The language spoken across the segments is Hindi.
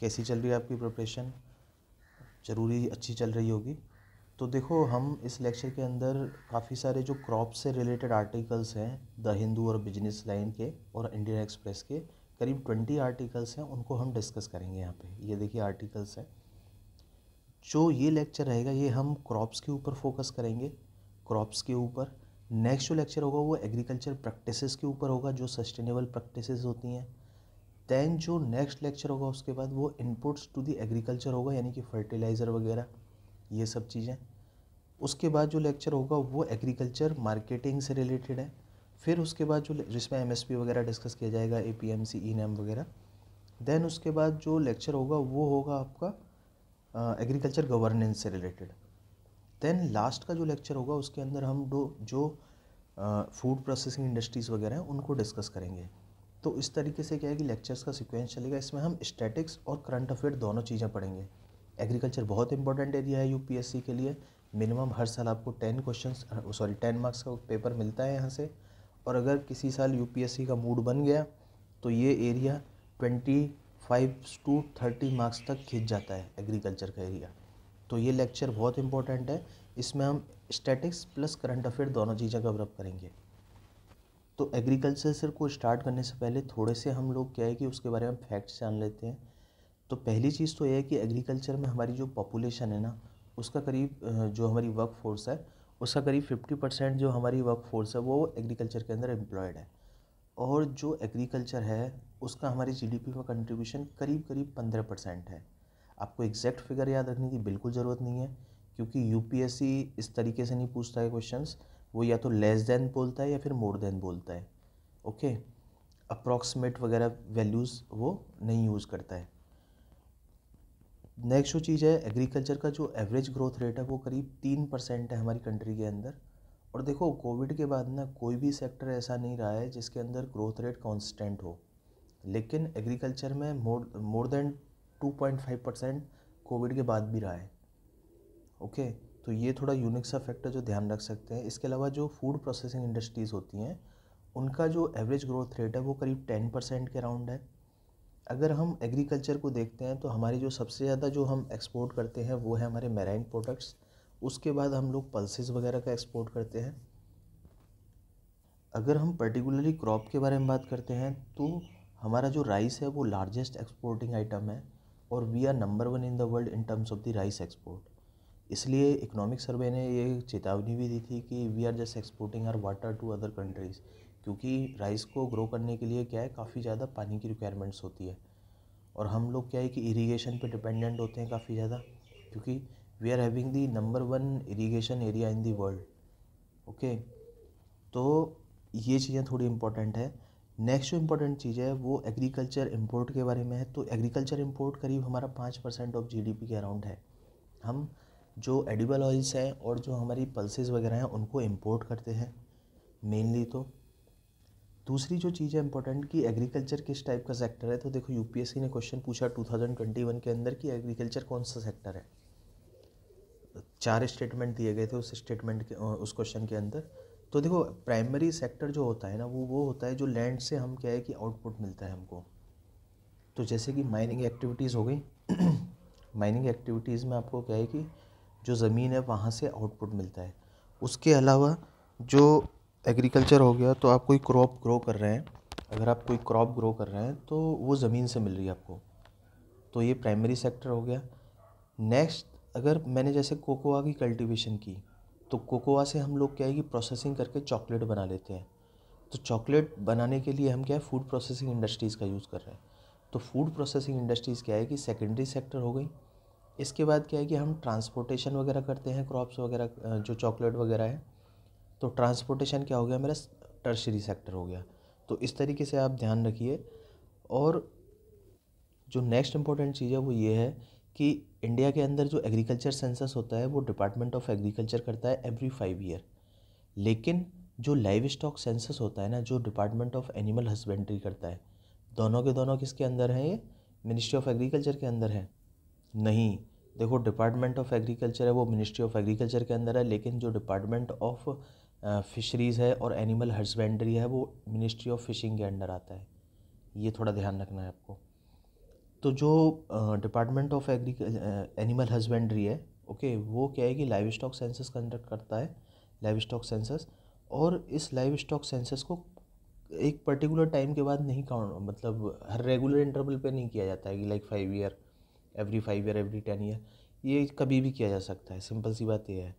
कैसी चल रही है आपकी प्रिपरेशन ज़रूरी अच्छी चल रही होगी तो देखो हम इस लेक्चर के अंदर काफ़ी सारे जो क्रॉप से रिलेटेड आर्टिकल्स हैं द हिंदू और बिजनेस लाइन के और इंडियन एक्सप्रेस के करीब ट्वेंटी आर्टिकल्स हैं उनको हम डिस्कस करेंगे यहाँ पे ये देखिए आर्टिकल्स हैं जो ये लेक्चर रहेगा ये हम क्रॉप्स के ऊपर फोकस करेंगे क्रॉप्स के ऊपर नेक्स्ट जो लेक्चर होगा वो एग्रीकल्चर प्रैक्टिसेस के ऊपर होगा जो सस्टेनेबल प्रैक्टिसेस होती हैं दैन जो नेक्स्ट लेक्चर होगा उसके बाद वो इनपुट्स टू दी एग्रीकल्चर होगा यानी कि फर्टिलाइज़र वगैरह ये सब चीज़ें उसके बाद जो लेक्चर होगा वो एग्रीकल्चर मार्केटिंग से रिलेटेड है फिर उसके बाद जो जिसमें एम वगैरह डिस्कस किया जाएगा A P M C E NAM वगैरह देन उसके बाद जो लेक्चर होगा वो होगा आपका एग्रीकल्चर गवर्नेंस से रिलेटेड देन लास्ट का जो लेक्चर होगा उसके अंदर हम दो जो फूड प्रोसेसिंग इंडस्ट्रीज़ वगैरह हैं उनको डिस्कस करेंगे तो इस तरीके से क्या है कि लेक्चर्स का सिक्वेंस चलेगा इसमें हम स्टैटिक्स और करंट अफेयर दोनों चीज़ें पढ़ेंगे एग्रीकल्चर बहुत इंपॉर्टेंट एरिया है यूपीएससी के लिए मिनिमम हर साल आपको ten question sorry ten marks का पेपर मिलता है यहाँ से और अगर किसी साल यू का मूड बन गया तो ये area twenty five to thirty marks तक खींच जाता है एग्रीकल्चर का एरिया तो ये लेक्चर बहुत इंपॉर्टेंट है इसमें हम स्टैटिक्स प्लस करंट अफेयर दोनों चीज़ें कवरअप करेंगे तो एग्रीकल्चर को स्टार्ट करने से पहले थोड़े से हम लोग क्या है कि उसके बारे में फैक्ट्स जान लेते हैं तो पहली चीज़ तो यह है कि एग्रीकल्चर में हमारी जो पॉपुलेशन है ना उसका करीब जो हमारी वर्क फोर्स है उसका करीब फिफ्टी परसेंट जो हमारी वर्क फोर्स है वो एग्रीकल्चर के अंदर एम्प्लॉयड है और जो एग्रीकल्चर है उसका हमारी जीडीपी का कंट्रीब्यूशन करीब करीब पंद्रह परसेंट है आपको एग्जैक्ट फिगर याद रखने की बिल्कुल ज़रूरत नहीं है क्योंकि यूपीएससी इस तरीके से नहीं पूछता है क्वेश्चंस वो या तो लेस देन बोलता है या फिर मोर देन बोलता है ओके अप्रॉक्सीमेट वगैरह वैल्यूज़ वो नहीं यूज़ करता है नेक्स्ट जो चीज़ है एग्रीकल्चर का जो एवरेज ग्रोथ रेट है वो करीब तीन परसेंट है हमारी कंट्री के अंदर और देखो कोविड के बाद ना कोई भी सेक्टर ऐसा नहीं रहा है जिसके अंदर ग्रोथ रेट कांस्टेंट हो लेकिन एग्रीकल्चर में more more than two point five percent covid के बाद भी रहा है ओके okay? तो ये थोड़ा यूनिक सा फैक्टर जो ध्यान रख सकते हैं इसके अलावा जो फूड प्रोसेसिंग इंडस्ट्रीज़ होती हैं उनका जो एवरेज ग्रोथ रेट है वो करीब टेन परसेंट के अराउंड है अगर हम एग्रीकल्चर को देखते हैं तो हमारी जो सबसे ज़्यादा जो हम एक्सपोर्ट करते हैं वो है हमारे मेराइन प्रोडक्ट्स उसके बाद हम लोग पल्सेस वगैरह का एक्सपोर्ट करते हैं अगर हम पर्टिकुलरली क्रॉप के बारे में बात करते हैं तो हमारा जो राइस है वो लार्जेस्ट एक्सपोर्टिंग आइटम है और we are number one in the world in terms of the rice export इसलिए इकोनॉमिक सर्वे ने ये चेतावनी भी दी थी कि we are just exporting our water to other countries क्योंकि राइस को ग्रो करने के लिए क्या है काफ़ी ज़्यादा पानी की रिक्वायरमेंट्स होती है और हम लोग क्या है कि इरीगेशन पर डिपेंडेंट होते हैं काफ़ी ज़्यादा क्योंकि we are having the number one irrigation area in the world okay तो ये चीज़ें थोड़ी इम्पोर्टेंट है नेक्स्ट जो इम्पोर्टेंट चीज़ है वो एग्रीकल्चर इम्पोर्ट के बारे में है तो एग्रीकल्चर इम्पोर्ट करीब हमारा पाँच परसेंट ऑफ जीडीपी के अराउंड है हम जो एडिबल ऑयल्स हैं और जो हमारी पल्सेस वगैरह हैं उनको इम्पोर्ट करते हैं मेनली तो दूसरी जो चीज़ है इंपॉर्टेंट कि एग्रीकल्चर किस टाइप का सेक्टर है तो देखो यूपीएससी ने क्वेश्चन पूछा 2021 के अंदर कि एग्रीकल्चर कौन सा सेक्टर है चार स्टेटमेंट दिए गए थे उस स्टेटमेंट के उस क्वेश्चन के अंदर तो देखो प्राइमरी सेक्टर जो होता है ना वो वो होता है जो लैंड से हम क्या है कि आउटपुट मिलता है हमको तो जैसे कि माइनिंग एक्टिविटीज़ हो गई माइनिंग एक्टिविटीज़ में आपको क्या है कि जो ज़मीन है वहाँ से आउटपुट मिलता है उसके अलावा जो एग्रीकल्चर हो गया तो आप कोई क्रॉप ग्रो कर रहे हैं अगर आप कोई क्रॉप ग्रो कर रहे हैं तो वो ज़मीन से मिल रही है आपको तो ये प्राइमरी सेक्टर हो गया नेक्स्ट अगर मैंने जैसे कोकोआ की कल्टीवेशन की तो कोकोआ से हम लोग क्या है कि प्रोसेसिंग करके चॉकलेट बना लेते हैं तो चॉकलेट बनाने के लिए हम क्या है फूड प्रोसेसिंग इंडस्ट्रीज़ का यूज़ कर रहे हैं तो फूड प्रोसेसिंग इंडस्ट्रीज़ क्या है कि सेकेंडरी सेक्टर हो गई इसके बाद क्या है कि हम ट्रांसपोर्टेशन वगैरह करते हैं क्रॉप्स वगैरह जो चॉकलेट वगैरह है तो ट्रांसपोर्टेशन क्या हो गया मेरा टर्शरी सेक्टर हो गया तो इस तरीके से आप ध्यान रखिए और जो नेक्स्ट इम्पोर्टेंट चीज़ है वो ये है कि इंडिया के अंदर जो एग्रीकल्चर सेंसस होता है वो डिपार्टमेंट ऑफ एग्रीकल्चर करता है एवरी फाइव ईयर लेकिन जो लाइव स्टॉक सेंसस होता है ना जो डिपार्टमेंट ऑफ एनिमल हस्बेंड्री करता है दोनों के दोनों किसके अंदर हैं ये मिनिस्ट्री ऑफ एग्रीकल्चर के अंदर है नहीं देखो डिपार्टमेंट ऑफ एग्रीकल्चर है वो मिनिस्ट्री ऑफ एग्रीकल्चर के अंदर है लेकिन जो डिपार्टमेंट ऑफ फ़िशरीज़ है और एनिमल हस्बेंड्री है वो मिनिस्ट्री ऑफ फ़िशिंग के अंडर आता है ये थोड़ा ध्यान रखना है आपको तो जो department of agri animal husbandry है ओके वो क्या है कि लाइव स्टॉक सेंसस कंडक्ट करता है लाइव स्टॉक सेंसस और इस लाइव स्टॉक सेंसस को एक पर्टिकुलर टाइम के बाद नहीं काउंट मतलब हर रेगुलर इंटरवल पे नहीं किया जाता है कि like five year every five year every ten year ये कभी भी किया जा सकता है सिंपल सी बात यह है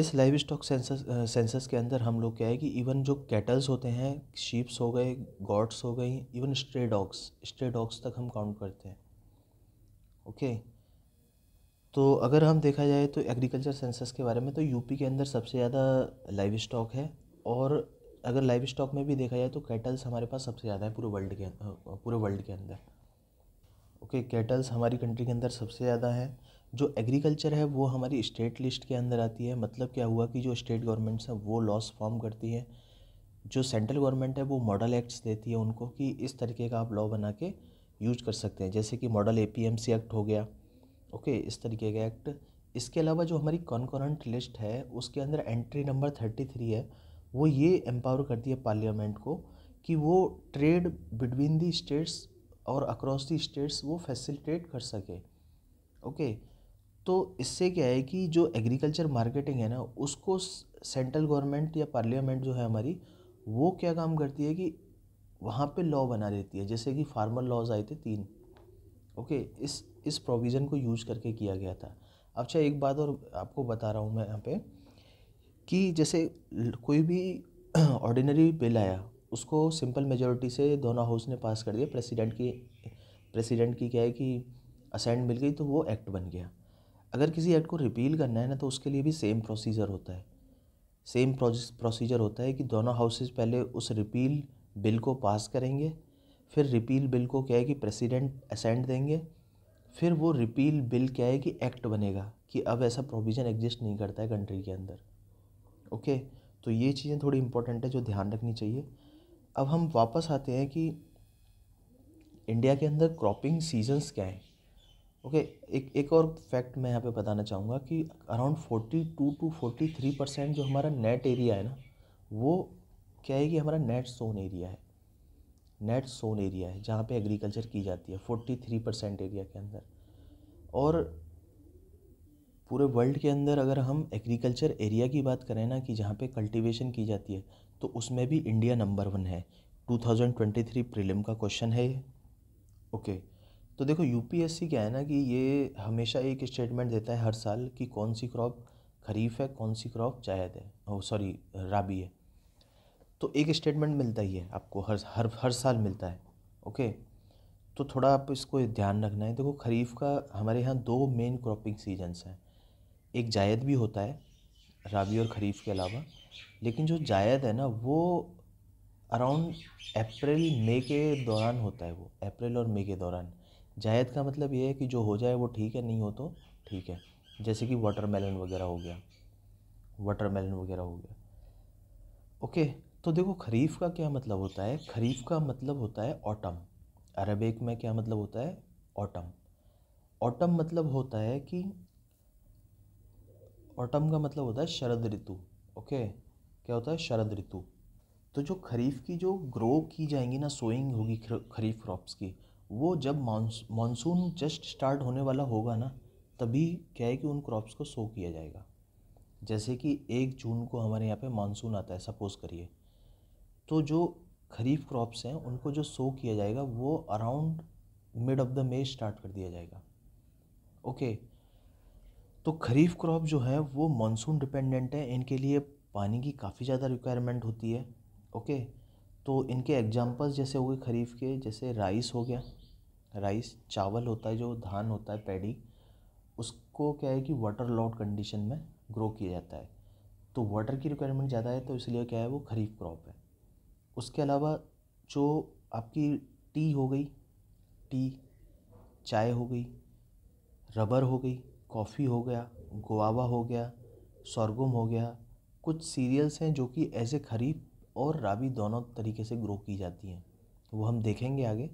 इस लाइव स्टॉक सेंसस सेंसस के अंदर हम लोग क्या है कि इवन जो कैटल्स होते हैं शीप्स हो गए गॉड्स हो गई even stray dogs stray dogs तक हम काउंट करते हैं ओके तो अगर हम देखा जाए तो एग्रीकल्चर सेंसस के बारे में तो यूपी के अंदर सबसे ज़्यादा लाइव स्टॉक है और अगर लाइव स्टॉक में भी देखा जाए तो कैटल्स हमारे पास सबसे ज़्यादा है पूरे वर्ल्ड के पूरे वर्ल्ड के अंदर ओके कैटल्स हमारी कंट्री के अंदर सबसे ज़्यादा हैं जो एग्रीकल्चर है वो हमारी स्टेट लिस्ट के अंदर आती है मतलब क्या हुआ कि जो स्टेट गवर्नमेंट्स हैं वो लॉस फॉर्म करती हैं जो सेंट्रल गवर्नमेंट है वो मॉडल एक्ट्स देती है उनको कि इस तरीके का आप लॉ बना के यूज कर सकते हैं जैसे कि मॉडल ए एक्ट हो गया ओके इस तरीके का एक्ट इसके अलावा जो हमारी कॉन्कोरेंट लिस्ट है उसके अंदर एंट्री नंबर थर्टी थ्री है वो ये एम्पावर करती है पार्लियामेंट को कि वो ट्रेड बिटवीन दी स्टेट्स और अक्रॉस दी स्टेट्स वो फैसिलिटेट कर सके ओके तो इससे क्या है कि जो एग्रीकल्चर मार्केटिंग है ना उसको सेंट्रल गवर्नमेंट या पार्लियामेंट जो है हमारी वो क्या काम करती है कि वहाँ पे लॉ बना देती है जैसे कि फार्मर लॉज आए थे तीन ओके इस इस प्रोविज़न को यूज करके किया गया था अच्छा एक बात और आपको बता रहा हूँ मैं यहाँ पे कि जैसे कोई भी ऑर्डिनरी बिल आया उसको सिंपल मेजोरिटी से दोनों हाउस ने पास कर दिया प्रेसिडेंट की प्रेसिडेंट की क्या है कि असेंट मिल गई तो वो एक्ट बन गया अगर किसी एक्ट को रिपील करना है ना तो उसके लिए भी सेम प्रोसीजर होता है सेम प्रोसीजर होता है कि दोनों हाउसेज पहले उस रिपील बिल को पास करेंगे फिर रिपील बिल को क्या है कि प्रेसिडेंट असेंट देंगे फिर वो रिपील बिल क्या है कि एक्ट बनेगा कि अब ऐसा प्रोविज़न एग्जिस्ट नहीं करता है कंट्री के अंदर ओके तो ये चीज़ें थोड़ी इंपॉर्टेंट है जो ध्यान रखनी चाहिए अब हम वापस आते हैं कि इंडिया के अंदर क्रॉपिंग सीजन्स क्या हैं ओके okay, एक एक और फैक्ट मैं यहाँ पे बताना चाहूँगा कि around forty two to forty three percent जो हमारा नेट एरिया है ना वो क्या है कि हमारा नेट सोन एरिया है नेट सोन एरिया है जहाँ पे एग्रीकल्चर की जाती है फोर्टी थ्री परसेंट एरिया के अंदर और पूरे वर्ल्ड के अंदर अगर हम एग्रीकल्चर एरिया की बात करें ना कि जहाँ पे कल्टीवेशन की जाती है तो उसमें भी इंडिया नंबर वन है 2023 प्रीलिम का क्वेश्चन है ये ओके तो देखो यूपीएससी क्या है ना कि ये हमेशा एक स्टेटमेंट देता है हर साल कि कौन सी क्रॉप खरीफ है कौन सी क्रॉप जायद है सॉरी oh, राबी है तो एक स्टेटमेंट मिलता ही है आपको हर हर हर साल मिलता है ओके तो थोड़ा आप इसको ध्यान रखना है देखो खरीफ का हमारे यहाँ दो मेन क्रॉपिंग सीजन्स हैं एक जायद भी होता है राबी और खरीफ के अलावा लेकिन जो जायद है ना वो अराउंड अप्रैल मई के दौरान होता है वो अप्रैल और मई के दौरान जायद का मतलब ये है कि जो हो जाए वो ठीक है नहीं हो तो ठीक है जैसे कि वाटरमेलन वगैरह हो गया वाटरमेलन वगैरह हो गया ओके तो देखो खरीफ का क्या मतलब होता है खरीफ का मतलब होता है ऑटम अरबिक में क्या मतलब होता है ऑटम ऑटम मतलब होता है कि ऑटम का मतलब होता है शरद ऋतु ओके क्या होता है शरद ऋतु तो जो खरीफ की जो ग्रो की जाएंगी ना सोइंग होगी खरीफ क्रॉप्स की वो जब मानसून जस्ट स्टार्ट होने वाला होगा ना तभी क्या है कि उन क्रॉप्स को सो किया जाएगा जैसे कि एक जून को हमारे यहाँ पे मानसून आता है सपोज़ करिए तो जो खरीफ क्रॉप्स हैं उनको जो सो किया जाएगा वो around mid of the May start कर दिया जाएगा ओके तो खरीफ क्रॉप जो है वो मानसून डिपेंडेंट है इनके लिए पानी की काफ़ी ज़्यादा रिक्वायरमेंट होती है ओके तो इनके एग्जांपल्स जैसे हो गए खरीफ के जैसे राइस हो गया राइस चावल होता है जो धान होता है पैडी उसको क्या है कि वाटर लॉड कंडीशन में ग्रो किया जाता है तो वाटर की रिक्वायरमेंट ज़्यादा है तो इसलिए क्या है वो खरीफ क्रॉप है उसके अलावा जो आपकी टी हो गई टी चाय हो गई रबर हो गई कॉफ़ी हो गया गुआवा हो गया सॉर्गम हो गया कुछ सीरियल्स हैं जो कि ऐसे खरीफ और राबी दोनों तरीके से ग्रो की जाती हैं वो हम देखेंगे आगे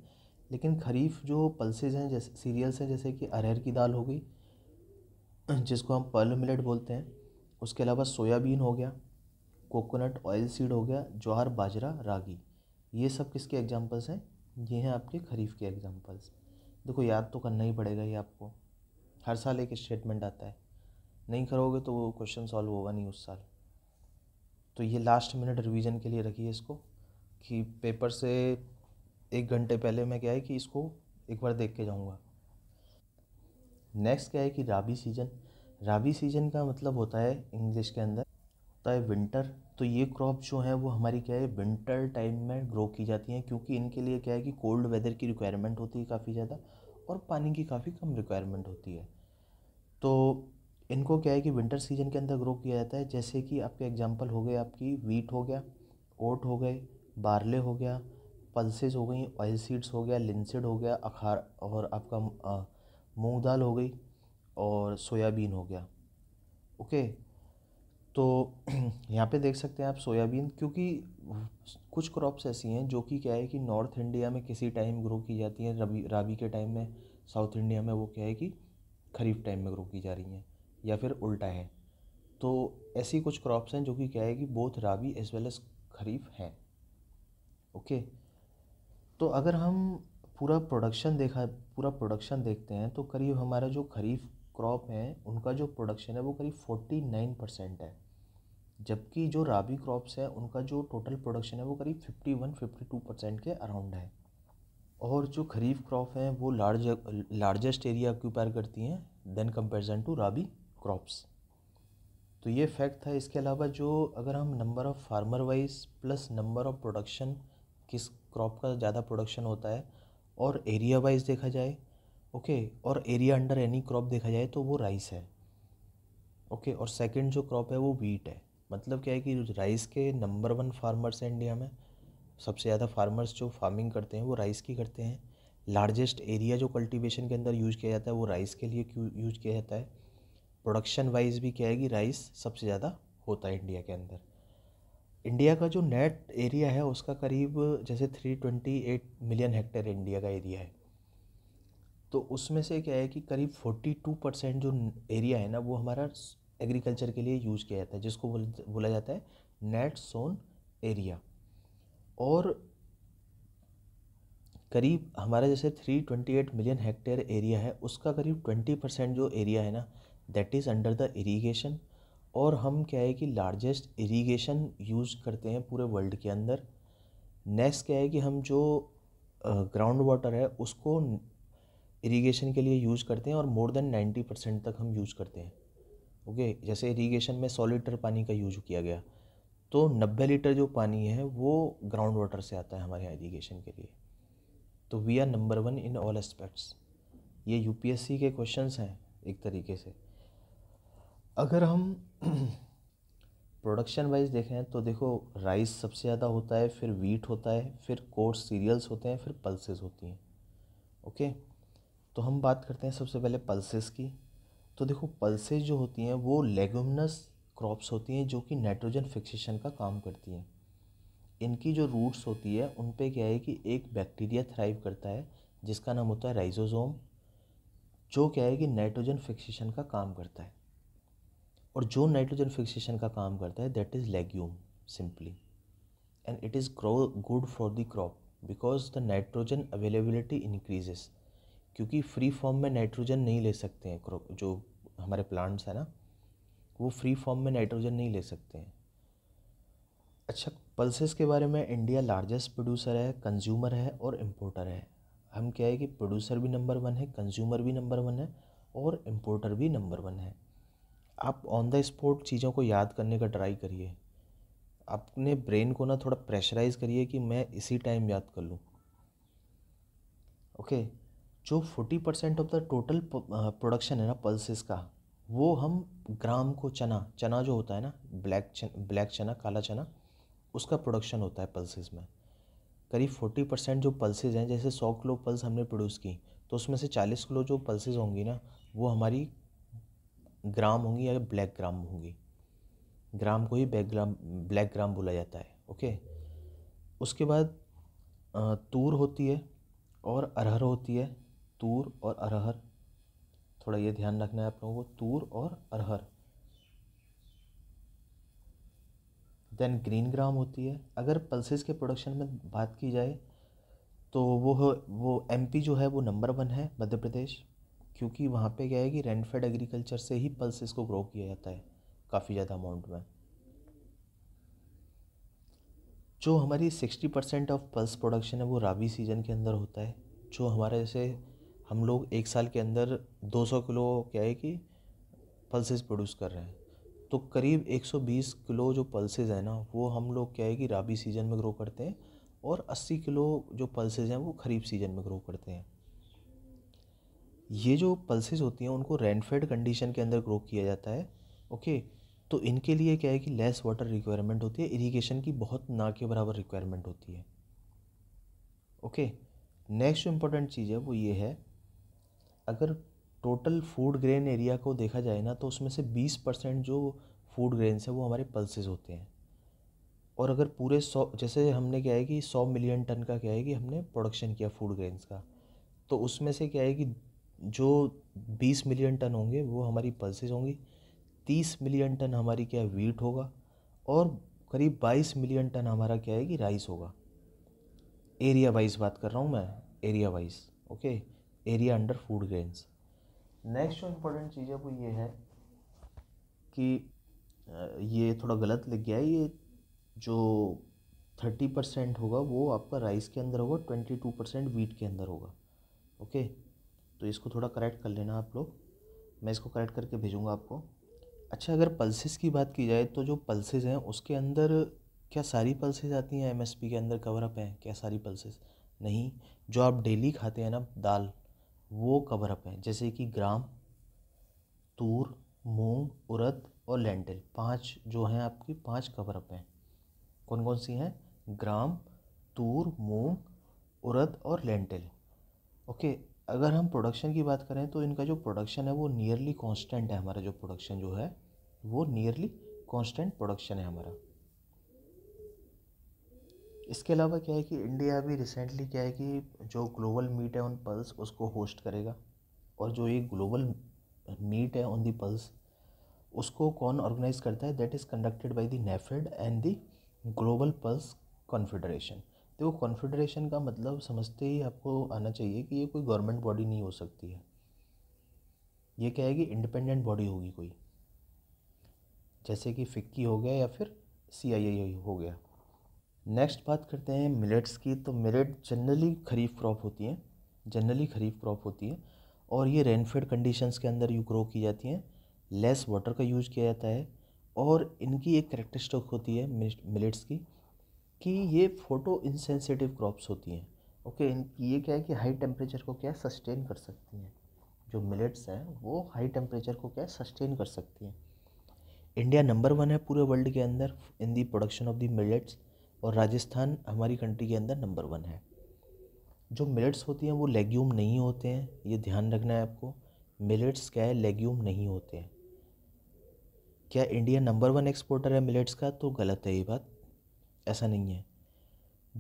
लेकिन खरीफ जो पल्सेज हैं जैसे सीरियल्स हैं जैसे कि अरहर की दाल हो गई जिसको हम पर्ल मिलेट बोलते हैं उसके अलावा सोयाबीन हो गया कोकोनट ऑयल सीड हो गया ज्वार बाजरा रागी ये सब किसके एग्जांपल्स हैं ये हैं आपके खरीफ के एग्जांपल्स देखो याद तो करना ही पड़ेगा ये आपको हर साल एक स्टेटमेंट आता है नहीं करोगे तो वो क्वेश्चन सॉल्व होगा नहीं उस साल तो ये लास्ट मिनट रिवीजन के लिए रखिए इसको कि पेपर से एक घंटे पहले मैं क्या है कि इसको एक बार देख के जाऊँगा नेक्स्ट क्या है कि राबी सीजन राबी सीजन का मतलब होता है इंग्लिश के अंदर होता है विंटर तो ये क्रॉप जो है वो हमारी क्या है विंटर टाइम में ग्रो की जाती हैं क्योंकि इनके लिए क्या है कि कोल्ड वेदर की रिक्वायरमेंट होती है काफ़ी ज़्यादा और पानी की काफ़ी कम रिक्वायरमेंट होती है तो इनको क्या है कि विंटर सीजन के अंदर ग्रो किया जाता है जैसे कि आपके एग्जांपल हो गए आपकी वीट हो गया ओट हो गए बारले हो गया पल्सेस हो गई ऑयल सीड्स हो गया लिंसड हो गया अखार और आपका मूंग दाल हो गई और सोयाबीन हो गया ओके तो यहाँ पे देख सकते हैं आप सोयाबीन क्योंकि कुछ क्रॉप्स ऐसी हैं जो कि क्या है कि नॉर्थ इंडिया में किसी टाइम ग्रो की जाती हैं रबी रबी के टाइम में साउथ इंडिया में वो क्या है कि खरीफ टाइम में ग्रो की जा रही हैं या फिर उल्टा है तो ऐसी कुछ क्रॉप्स हैं जो कि क्या है कि both rabi as well as kharif हैं ओके तो अगर हम पूरा प्रोडक्शन देखा पूरा प्रोडक्शन देखते हैं तो करीब हमारा जो खरीफ क्रॉप है उनका जो प्रोडक्शन है वो करीब फोर्टी नाइन परसेंट है जबकि जो राबी क्रॉप्स हैं उनका जो टोटल प्रोडक्शन है वो करीब fifty one fifty two percent के अराउंड है और जो खरीफ क्रॉप हैं वो लार्ज लार्जेस्ट एरिया ऑक्यूपायर करती हैं then comparison to rabi crops तो ये फैक्ट था इसके अलावा जो अगर हम number of farmer wise plus number of production किस क्रॉप का ज़्यादा प्रोडक्शन होता है और एरिया वाइज देखा जाए ओके और एरिया अंडर एनी क्रॉप देखा जाए तो वो राइस है ओके और सेकंड जो क्रॉप है वो वीट है मतलब क्या है कि राइस के नंबर वन फार्मर्स हैं इंडिया में सबसे ज़्यादा फार्मर्स जो फार्मिंग करते हैं वो राइस की करते हैं लार्जेस्ट एरिया जो कल्टीवेशन के अंदर यूज किया जाता है वो राइस के लिए यूज किया जाता है प्रोडक्शन वाइज भी क्या है कि राइस सबसे ज़्यादा होता है इंडिया के अंदर इंडिया का जो नेट एरिया है उसका करीब जैसे three twenty eight million hectare India का एरिया है तो उसमें से क्या है कि करीब फोर्टी टू परसेंट जो एरिया है ना वो हमारा एग्रीकल्चर के लिए यूज किया जाता है जिसको बोला जाता है नेट सोन एरिया और करीब हमारा जैसे three twenty eight million hectare area है उसका करीब ट्वेंटी परसेंट जो एरिया है ना that is under the irrigation और हम क्या है कि लार्जेस्ट इरीगेशन यूज़ करते हैं पूरे वर्ल्ड के अंदर नेक्स्ट क्या है कि हम जो ग्राउंड uh, वाटर है उसको इरीगेशन के लिए यूज़ करते हैं और मोर देन नाइन्टी परसेंट तक हम यूज़ करते हैं ओके okay? जैसे इरीगेशन में सौ लीटर पानी का यूज किया गया तो नब्बे लीटर जो पानी है वो ग्राउंड वाटर से आता है हमारे यहाँ इरीगेशन के लिए तो we are number one in all aspects ये यूपीएससी के क्वेश्चंस हैं एक तरीके से अगर हम प्रोडक्शन वाइज देखें तो देखो राइस सबसे ज़्यादा होता है फिर वीट होता है फिर कोर्स सीरियल्स होते हैं फिर पल्सेस होती हैं ओके तो हम बात करते हैं सबसे पहले पल्सेस की तो देखो पल्सेस जो होती हैं वो लेगुमनस क्रॉप्स होती हैं जो कि नाइट्रोजन फिक्सेशन का काम करती हैं इनकी जो रूट्स होती है उन पर क्या है कि एक बैक्टीरिया थ्राइव करता है जिसका नाम होता है राइजोजोम जो क्या है कि नाइट्रोजन फिक्सेशन का काम करता है और जो नाइट्रोजन फिक्सेशन का काम करता है that is legume simply and it is grow good for the crop because the nitrogen availability increases क्योंकि फ्री फॉर्म में नाइट्रोजन नहीं ले सकते हैं क्रॉप जो हमारे प्लांट्स हैं ना वो फ्री फॉर्म में नाइट्रोजन नहीं ले सकते हैं अच्छा पल्सेस के बारे में इंडिया लार्जेस्ट प्रोड्यूसर है कंज्यूमर है और इम्पोर्टर है हम क्या है कि प्रोड्यूसर भी नंबर वन है कंज्यूमर भी नंबर वन है और इम्पोर्टर भी नंबर वन है आप ऑन द स्पॉट चीज़ों को याद करने का ट्राई करिए अपने ब्रेन को ना थोड़ा प्रेशराइज करिए कि मैं इसी टाइम याद कर लूँ ओके जो forty percent of the total production है ना पल्सेस का वो हम ग्राम को चना चना जो होता है ना ब्लैक चन ब्लैक चना काला चना उसका प्रोडक्शन होता है पल्सेस में करीब फोर्टी परसेंट जो पल्सेज हैं जैसे सौ किलो पल्स हमने प्रोड्यूस की तो उसमें से चालीस किलो जो पल्सेज होंगी ना वो हमारी ग्राम होंगी या ब्लैक ग्राम होंगी ग्राम को ही ब्लैक ग्राम ब्लैक ग्राम बोला जाता है ओके उसके बाद तूर होती है और अरहर होती है तूर और अरहर थोड़ा ये ध्यान रखना है आप लोगों को तूर और अरहर देन ग्रीन ग्राम होती है अगर पल्सेस के प्रोडक्शन में बात की जाए तो वो वो एमपी जो है वो नंबर वन है मध्य प्रदेश क्योंकि वहाँ पे क्या है कि रेनफेड एग्रीकल्चर से ही पल्सेस को ग्रो किया जाता है काफ़ी ज़्यादा अमाउंट में जो हमारी sixty percent of pulse production है वो रावी सीजन के अंदर होता है जो हमारे जैसे हम लोग एक साल के अंदर 200 किलो क्या है कि पल्सेस प्रोड्यूस कर रहे हैं तो करीब 120 किलो जो पल्सेज हैं ना वो हम लोग क्या है कि राबी सीजन में ग्रो करते हैं और 80 किलो जो पल्सेज हैं वो खरीफ सीजन में ग्रो करते हैं ये जो पल्सेज होती हैं उनको रेनफेड कंडीशन के अंदर ग्रो किया जाता है ओके तो इनके लिए क्या है कि लेस वाटर रिक्वायरमेंट होती है इरीगेशन की बहुत ना के बराबर रिक्वायरमेंट होती है ओके नेक्स्ट जो इम्पोर्टेंट चीज़ है वो ये है अगर टोटल फूड ग्रेन एरिया को देखा जाए ना तो उसमें से बीस परसेंट जो फूड ग्रेन्स है वो हमारे पल्सेज होते हैं और अगर पूरे सौ जैसे हमने क्या है कि सौ मिलियन टन का क्या है कि हमने प्रोडक्शन किया फूड ग्रेन्स का तो उसमें से क्या है कि जो 20 मिलियन टन होंगे वो हमारी पल्सेज होंगी 30 मिलियन टन हमारी क्या है वीट होगा और करीब 22 मिलियन टन हमारा क्या है कि राइस होगा एरिया वाइज बात कर रहा हूँ मैं area wise okay area under food grains next जो इम्पोर्टेंट चीज़ है वो ये है कि ये थोड़ा गलत लग गया है ये जो थर्टी परसेंट होगा वो आपका राइस के अंदर होगा ट्वेंटी टू परसेंट वीट के अंदर होगा ओके okay? तो इसको थोड़ा करेक्ट कर लेना आप लोग मैं इसको करेक्ट करके भेजूँगा आपको अच्छा अगर पल्सेस की बात की जाए तो जो पल्सेस हैं उसके अंदर क्या सारी पल्सेस आती हैं एमएसपी के अंदर कवरअप हैं क्या सारी पल्सेस नहीं जो आप डेली खाते हैं ना दाल वो कवरअप हैं जैसे कि ग्राम तूर मूंग उड़द और लेंटिल पांच जो हैं आपकी पांच कवरअप हैं कौन कौन सी हैं ग्राम तूर मूंग उड़द और लेंटिल ओके अगर हम प्रोडक्शन की बात करें तो इनका जो प्रोडक्शन है वो नियरली कांस्टेंट है हमारा जो प्रोडक्शन जो है वो नियरली कांस्टेंट प्रोडक्शन है हमारा इसके अलावा क्या है कि इंडिया भी रिसेंटली क्या है कि जो ग्लोबल मीट है ऑन पल्स उसको होस्ट करेगा और जो ये ग्लोबल मीट है ऑन दी पल्स उसको कौन ऑर्गेनाइज करता है that is conducted by the NAFED and the global pulse confederation तो कॉन्फेडरेशन का मतलब समझते ही आपको आना चाहिए कि ये कोई गवर्नमेंट बॉडी नहीं हो सकती है ये क्या है कि इंडिपेंडेंट बॉडी होगी कोई जैसे कि फिक्की हो गया या फिर सी हो गया नेक्स्ट बात करते हैं मिलेट्स की तो मिलेट जनरली खरीफ क्रॉप होती हैं जनरली खरीफ क्रॉप होती है और ये रेनफेड कंडीशंस के अंदर यू ग्रो की जाती हैं लेस वाटर का यूज किया जाता है और इनकी एक करेक्टरिस्टिक होती है मिलेट्स की कि ये फ़ोटो इनसेंसिटिव क्रॉप्स होती हैं ओके ये क्या है कि हाई टेम्परेचर को क्या सस्टेन कर सकती हैं जो मिलेट्स हैं वो हाई टेम्परेचर को क्या सस्टेन कर सकती हैं इंडिया नंबर वन है पूरे वर्ल्ड के अंदर in the production of the millets और राजस्थान हमारी कंट्री के अंदर नंबर वन है जो मिलेट्स होती हैं वो लेग्यूम नहीं होते हैं ये ध्यान रखना है आपको मिलेट्स क्या है लेग्यूम नहीं होते हैं क्या इंडिया नंबर वन एक्सपोर्टर है मिलेट्स का तो गलत है ये बात ऐसा नहीं है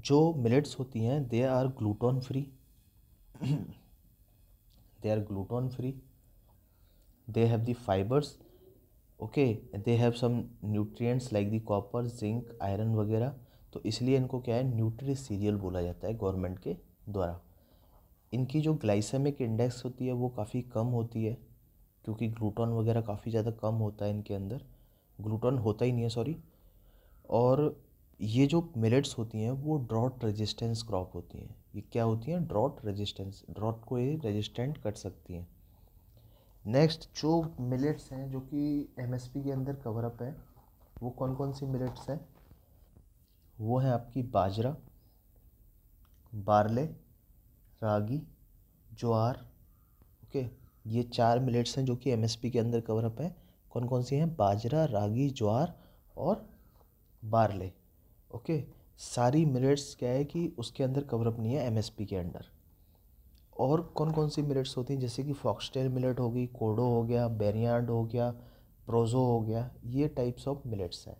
जो मिलेट्स होती हैं they are gluten free they are gluten free they have the fibres okay they have some nutrients like the copper zinc iron वगैरह तो इसलिए इनको क्या है न्यूट्री सीरियल बोला जाता है गवर्नमेंट के द्वारा इनकी जो ग्लाइसेमिक इंडेक्स होती है वो काफ़ी कम होती है क्योंकि ग्लूटोन वगैरह काफ़ी ज़्यादा कम होता है इनके अंदर ग्लूटोन होता ही नहीं है सॉरी और ये जो मिलेट्स होती हैं वो ड्रॉट रेजिस्टेंस क्रॉप होती हैं ये क्या होती हैं ड्रॉट रेजिस्टेंस ड्रॉट को ये रेजिस्टेंट कर सकती हैं नेक्स्ट जो मिलेट्स हैं जो कि एमएसपी के अंदर कवर अप है वो कौन कौन सी मिलेट्स हैं वो हैं आपकी बाजरा बारले रागी ज्वार ओके ये चार मिलेट्स हैं जो कि एमएसपी के अंदर कवर अप हैं कौन कौन सी हैं बाजरा रागी ज्वार और बारले ओके सारी मिलेट्स क्या है कि उसके अंदर कवरअप नहीं है एमएसपी के अंडर और कौन कौन सी मिलेट्स होती हैं जैसे कि फॉक्सटेल मिलेट गई कोडो हो गया बैरियाड हो गया प्रोजो हो गया ये टाइप्स ऑफ मिलेट्स हैं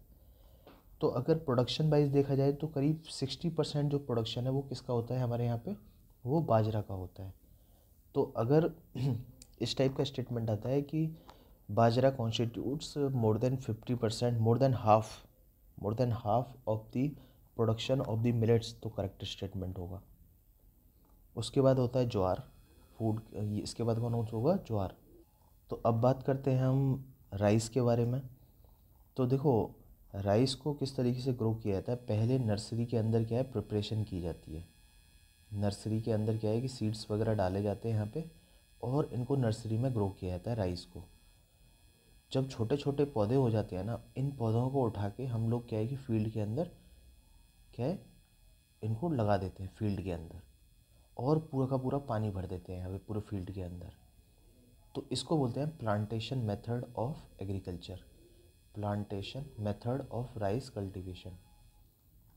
तो अगर प्रोडक्शन वाइज देखा जाए तो करीब सिक्सटी परसेंट जो प्रोडक्शन है वो किसका होता है हमारे यहाँ पे वो बाजरा का होता है तो अगर इस टाइप का स्टेटमेंट आता है कि bajra constitutes more than fifty percent more than half more than half of the production of the millets तो करेक्ट स्टेटमेंट होगा उसके बाद होता है ज्वार फूड इसके बाद कौन होगा ज्वार तो अब बात करते हैं हम राइस के बारे में तो देखो राइस को किस तरीके से ग्रो किया जाता है पहले नर्सरी के अंदर क्या है प्रिपरेशन की जाती है नर्सरी के अंदर क्या है कि सीड्स वगैरह डाले जाते हैं यहाँ पे और इनको नर्सरी में ग्रो किया जाता है राइस को जब छोटे छोटे पौधे हो जाते हैं ना इन पौधों को उठा के हम लोग क्या है कि फील्ड के अंदर क्या है इनको लगा देते हैं फील्ड के अंदर और पूरा का पूरा पानी भर देते हैं अभी पूरे फील्ड के अंदर तो इसको बोलते हैं plantation method of agriculture plantation method of rice cultivation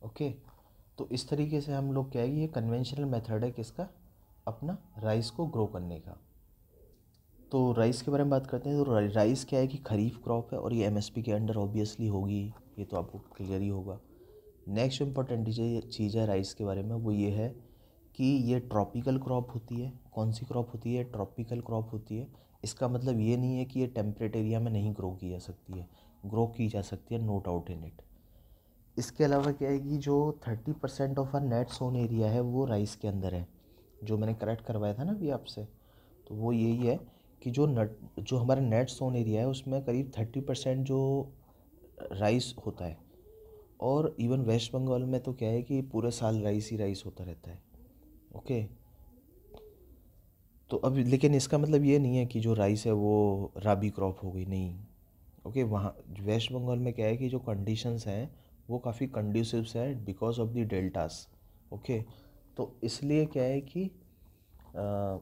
okay तो इस तरीके से हम लोग क्या है ये कन्वेंशनल मेथड है किसका अपना राइस को ग्रो करने का तो राइस के बारे में बात करते हैं तो राइस क्या है कि खरीफ क्रॉप है और ये एम के अंडर ऑब्वियसली होगी ये तो आपको क्लियर ही होगा नेक्स्ट इम्पोर्टेंट चीज़ है राइस के बारे में वो ये है कि ये ट्रॉपिकल क्रॉप होती है कौन सी क्रॉप होती है ट्रॉपिकल क्रॉप होती है इसका मतलब ये नहीं है कि ये टेम्परेट एरिया में नहीं ग्रो की जा सकती है ग्रो की जा सकती है नो डाउट इन इट इसके अलावा क्या है कि जो thirty percent of our net sown area है वो राइस के अंदर है जो मैंने करेक्ट करवाया था ना अभी आपसे तो वो यही है कि जो नट जो हमारा नेट सोन एरिया है उसमें करीब थर्टी परसेंट जो राइस होता है और इवन वेस्ट बंगाल में तो क्या है कि पूरे साल राइस ही राइस होता रहता है ओके तो अब लेकिन इसका मतलब ये नहीं है कि जो राइस है वो राबी क्रॉप हो गई नहीं ओके वहाँ वेस्ट बंगाल में क्या है कि जो कंडीशंस हैं वो काफ़ी कंड्यूसिव है because of the deltas okay तो इसलिए क्या है कि आ,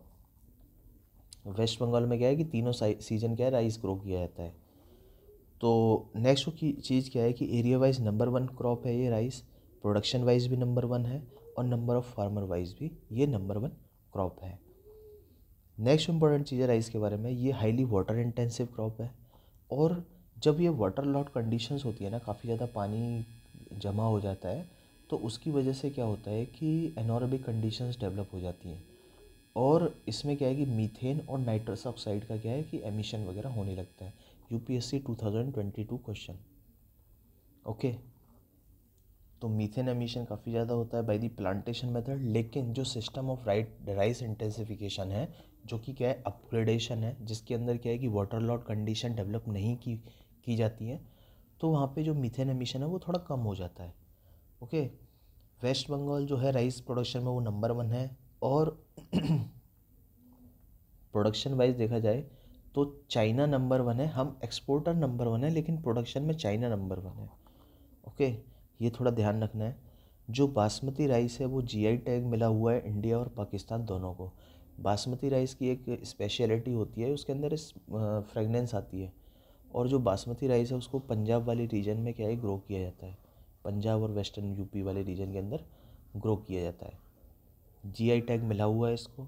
वेस्ट बंगाल में क्या है कि तीनों सीज़न क्या है राइस ग्रो किया जाता है तो नेक्स्ट की चीज़ क्या है कि area wise number one crop है ये राइस प्रोडक्शन वाइज भी नंबर वन है और नंबर ऑफ़ फार्मर वाइज भी ये नंबर वन क्रॉप है नेक्स्ट इंपॉर्टेंट चीज़ है राइस के बारे में ये हाईली वाटर इंटेंसिव क्रॉप है और जब ये वाटर लॉट कंडीशंस होती है ना काफ़ी ज़्यादा पानी जमा हो जाता है तो उसकी वजह से क्या होता है कि एनोरबिक कंडीशंस डेवलप हो जाती हैं और इसमें क्या है कि मीथेन और नाइट्रस ऑक्साइड का क्या है कि एमिशन वगैरह होने लगता है यूपीएससी 2022 क्वेश्चन ओके तो मीथेन एमिशन काफ़ी ज़्यादा होता है बाई दी प्लांटेशन मेथड लेकिन जो system of right rice intensification है जो कि क्या है अपग्रेडेशन है जिसके अंदर क्या है कि वाटर लॉट कंडीशन डेवलप नहीं की की जाती है तो वहाँ पे जो मीथेन एमिशन है वो थोड़ा कम हो जाता है ओके वेस्ट बंगाल जो है राइस प्रोडक्शन में वो नंबर वन है और प्रोडक्शन वाइज देखा जाए तो चाइना नंबर वन है हम एक्सपोर्टर नंबर वन है लेकिन प्रोडक्शन में चाइना नंबर वन है ओके ये थोड़ा ध्यान रखना है जो बासमती राइस है वो जीआई टैग मिला हुआ है इंडिया और पाकिस्तान दोनों को बासमती राइस की एक स्पेशलिटी होती है उसके अंदर इस फ्रेगनेंस आती है और जो बासमती राइस है उसको पंजाब वाले रीजन में क्या है ग्रो किया जाता है पंजाब और वेस्टर्न यूपी वाले रीजन के अंदर ग्रो किया जाता है जीआई टैग मिला हुआ है इसको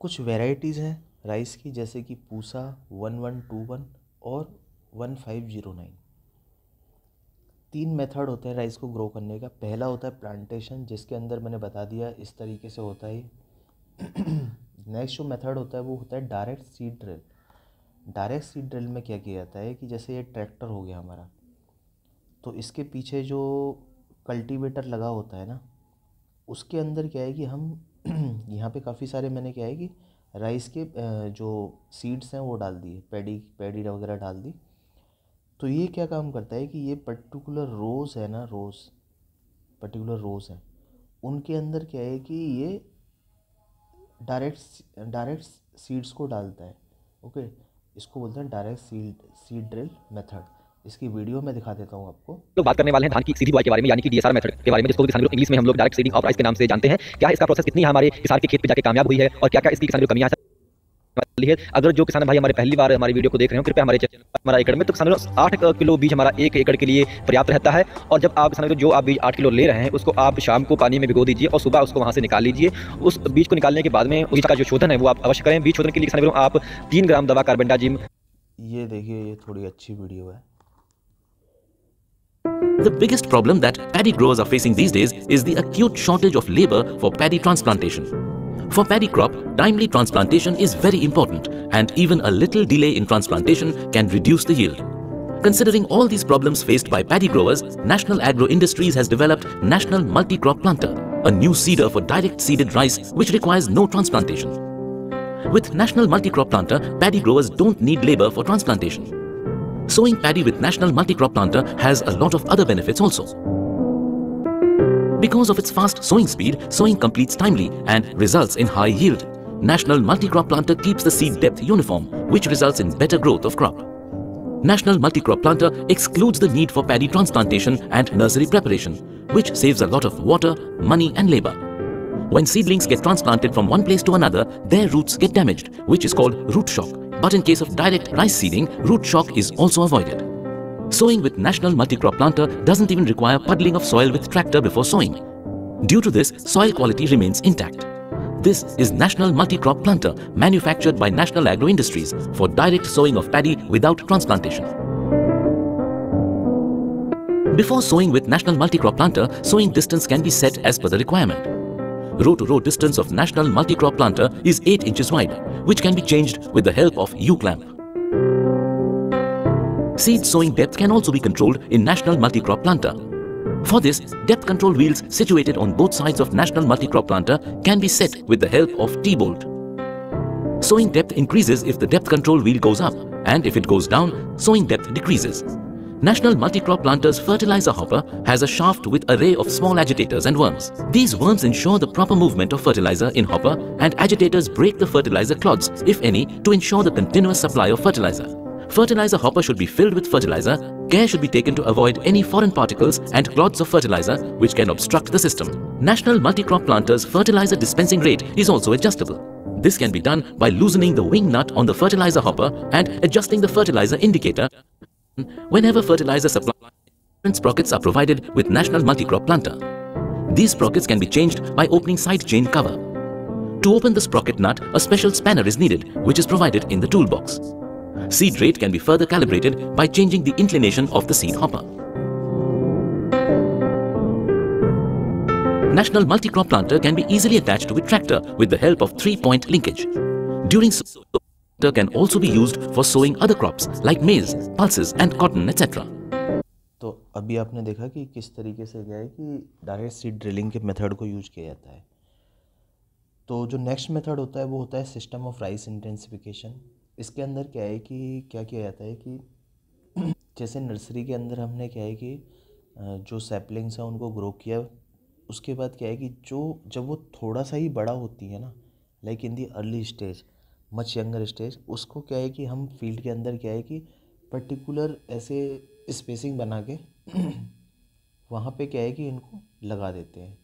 कुछ वेराइटीज़ हैं राइस की जैसे कि Pusa one one two one और वन फाइव ज़ीरो नाइन तीन मेथड होते हैं राइस को ग्रो करने का पहला होता है प्लांटेशन जिसके अंदर मैंने बता दिया इस तरीके से होता है नेक्स्ट जो मेथड होता है वो होता है direct seed drill direct seed drill में क्या किया जाता है कि जैसे ये ट्रैक्टर हो गया हमारा तो इसके पीछे जो कल्टीवेटर लगा होता है ना उसके अंदर क्या है कि हम यहाँ पे काफ़ी सारे मैंने क्या है कि राइस के जो सीड्स हैं वो डाल दिए पैडी पैडी वगैरह डाल दी तो ये क्या काम करता है कि ये पर्टिकुलर रोज़ है ना रोज़ पर्टिकुलर रोज़ है उनके अंदर क्या है कि ये डायरेक्ट डायरेक्ट सीड्स को डालता है ओके इसको बोलते हैं direct seed seed drill method इसकी वीडियो में दिखा देता हूँ आपको लोग बात करने वाले हैं धान की सीधी बुआई के बारे में यानी कि डीएसआर मेथड के बारे में जिसको किसान लोग इंग्लिश में हम लोग डायरेक्ट सीडिंग ऑफ राइस के नाम से जानते हैं क्या इसका प्रोसेस कितनी हमारे किसान के खेत पे जाकर कामयाब हुई है और क्या क्या इसकी किसान लोग कमियाँ है अगर जो किसान भाई हमारे पहली बार हमारी वीडियो को देख रहे हो कृपया हमारे हमारा एकड़ में तो किसानों आठ किलो बीज हमारा एक एकड़ के लिए पर्याप्त रहता है और जब आप किसानों जो आप बीज आठ किलो ले रहे हैं उसको आप शाम को पानी में भिगो दीजिए और सुबह उसको वहाँ से निकाल लीजिए उस बीज को निकालने के बाद में बीज का जो शोधन है वो आप अवश्य करें बीज शोधन के लिए किसान आप तीन ग्राम दवा कार्बेंडाजिम ये देखिए ये थोड़ी अच्छी वीडियो है The biggest problem that paddy growers are facing these days is the acute shortage of labour for paddy transplantation. For paddy crop, timely transplantation is very important and even a little delay in transplantation can reduce the yield. Considering all these problems faced by paddy growers, National Agro Industries has developed National Multi-Crop Planter, a new seeder for direct seeded rice which requires no transplantation. With National Multi-Crop Planter, paddy growers don't need labor for transplantation. Sowing paddy with National Multi-Crop Planter has a lot of other benefits also. Because of its fast sowing speed, sowing completes timely and results in high yield. National Multi-Crop Planter keeps the seed depth uniform, which results in better growth of crop. National Multi-Crop Planter excludes the need for paddy transplantation and nursery preparation, which saves a lot of water, money and labor. When seedlings get transplanted from one place to another, their roots get damaged, which is called root shock but in case of direct rice seeding, root shock is also avoided. Sowing with National Multicrop Planter doesn't even require puddling of soil with tractor before sowing. Due to this, soil quality remains intact. This is National Multicrop Planter manufactured by National Agro Industries for direct sowing of paddy without transplantation. Before sowing with National Multicrop Planter, sowing distance can be set as per the requirement row-to-row distance of National Multi-Crop Planter is 8 inches wide, which can be changed with the help of U-clamp. Seed sowing depth can also be controlled in National Multi-Crop Planter. For this, depth control wheels situated on both sides of National Multi-Crop Planter can be set with the help of T-bolt. Sowing depth increases if the depth control wheel goes up, and if it goes down, sowing depth decreases. National Multicrop Planters fertilizer hopper has a shaft with array of small agitators and worms. These worms ensure the proper movement of fertilizer in hopper and agitators break the fertilizer clods, if any, to ensure the continuous supply of fertilizer. Fertilizer hopper should be filled with fertilizer. Care should be taken to avoid any foreign particles and clods of fertilizer which can obstruct the system. National Multicrop Planters fertilizer dispensing rate is also adjustable. This can be done by loosening the wing nut on the fertilizer hopper and adjusting the fertilizer indicator whenever fertilizer supply sprockets are provided with National Multi Crop Planter. These sprockets can be changed by opening side chain cover. To open the sprocket nut, a special spanner is needed, which is provided in the toolbox. Seed rate can be further calibrated by changing the inclination of the seed hopper. National multi-crop planter can be easily attached to a tractor with the help of three-point linkage. During so can also be used for sowing other crops like maize, pulses and cotton etc. तो अभी आपने देखा कि किस तरीके से गया है कि डायरेक्ट सीड ड्रिलिंग के मेथड को यूज किया जाता है तो जो नेक्स्ट मेथड होता है वो होता है सिस्टम ऑफ राइस इंटेंसिफिकेशन इसके अंदर क्या है कि क्या किया जाता है कि जैसे नर्सरी के अंदर हमने क्या है कि जो सैपलिंग्स हैं उनको ग्रो किया उसके बाद क्या है कि जो जब वो थोड़ा सा ही बड़ा होती है ना like in the early stage much younger stage उसको क्या है कि हम फील्ड के अंदर क्या है कि पर्टिकुलर ऐसे स्पेसिंग बना के वहाँ पे क्या है कि इनको लगा देते हैं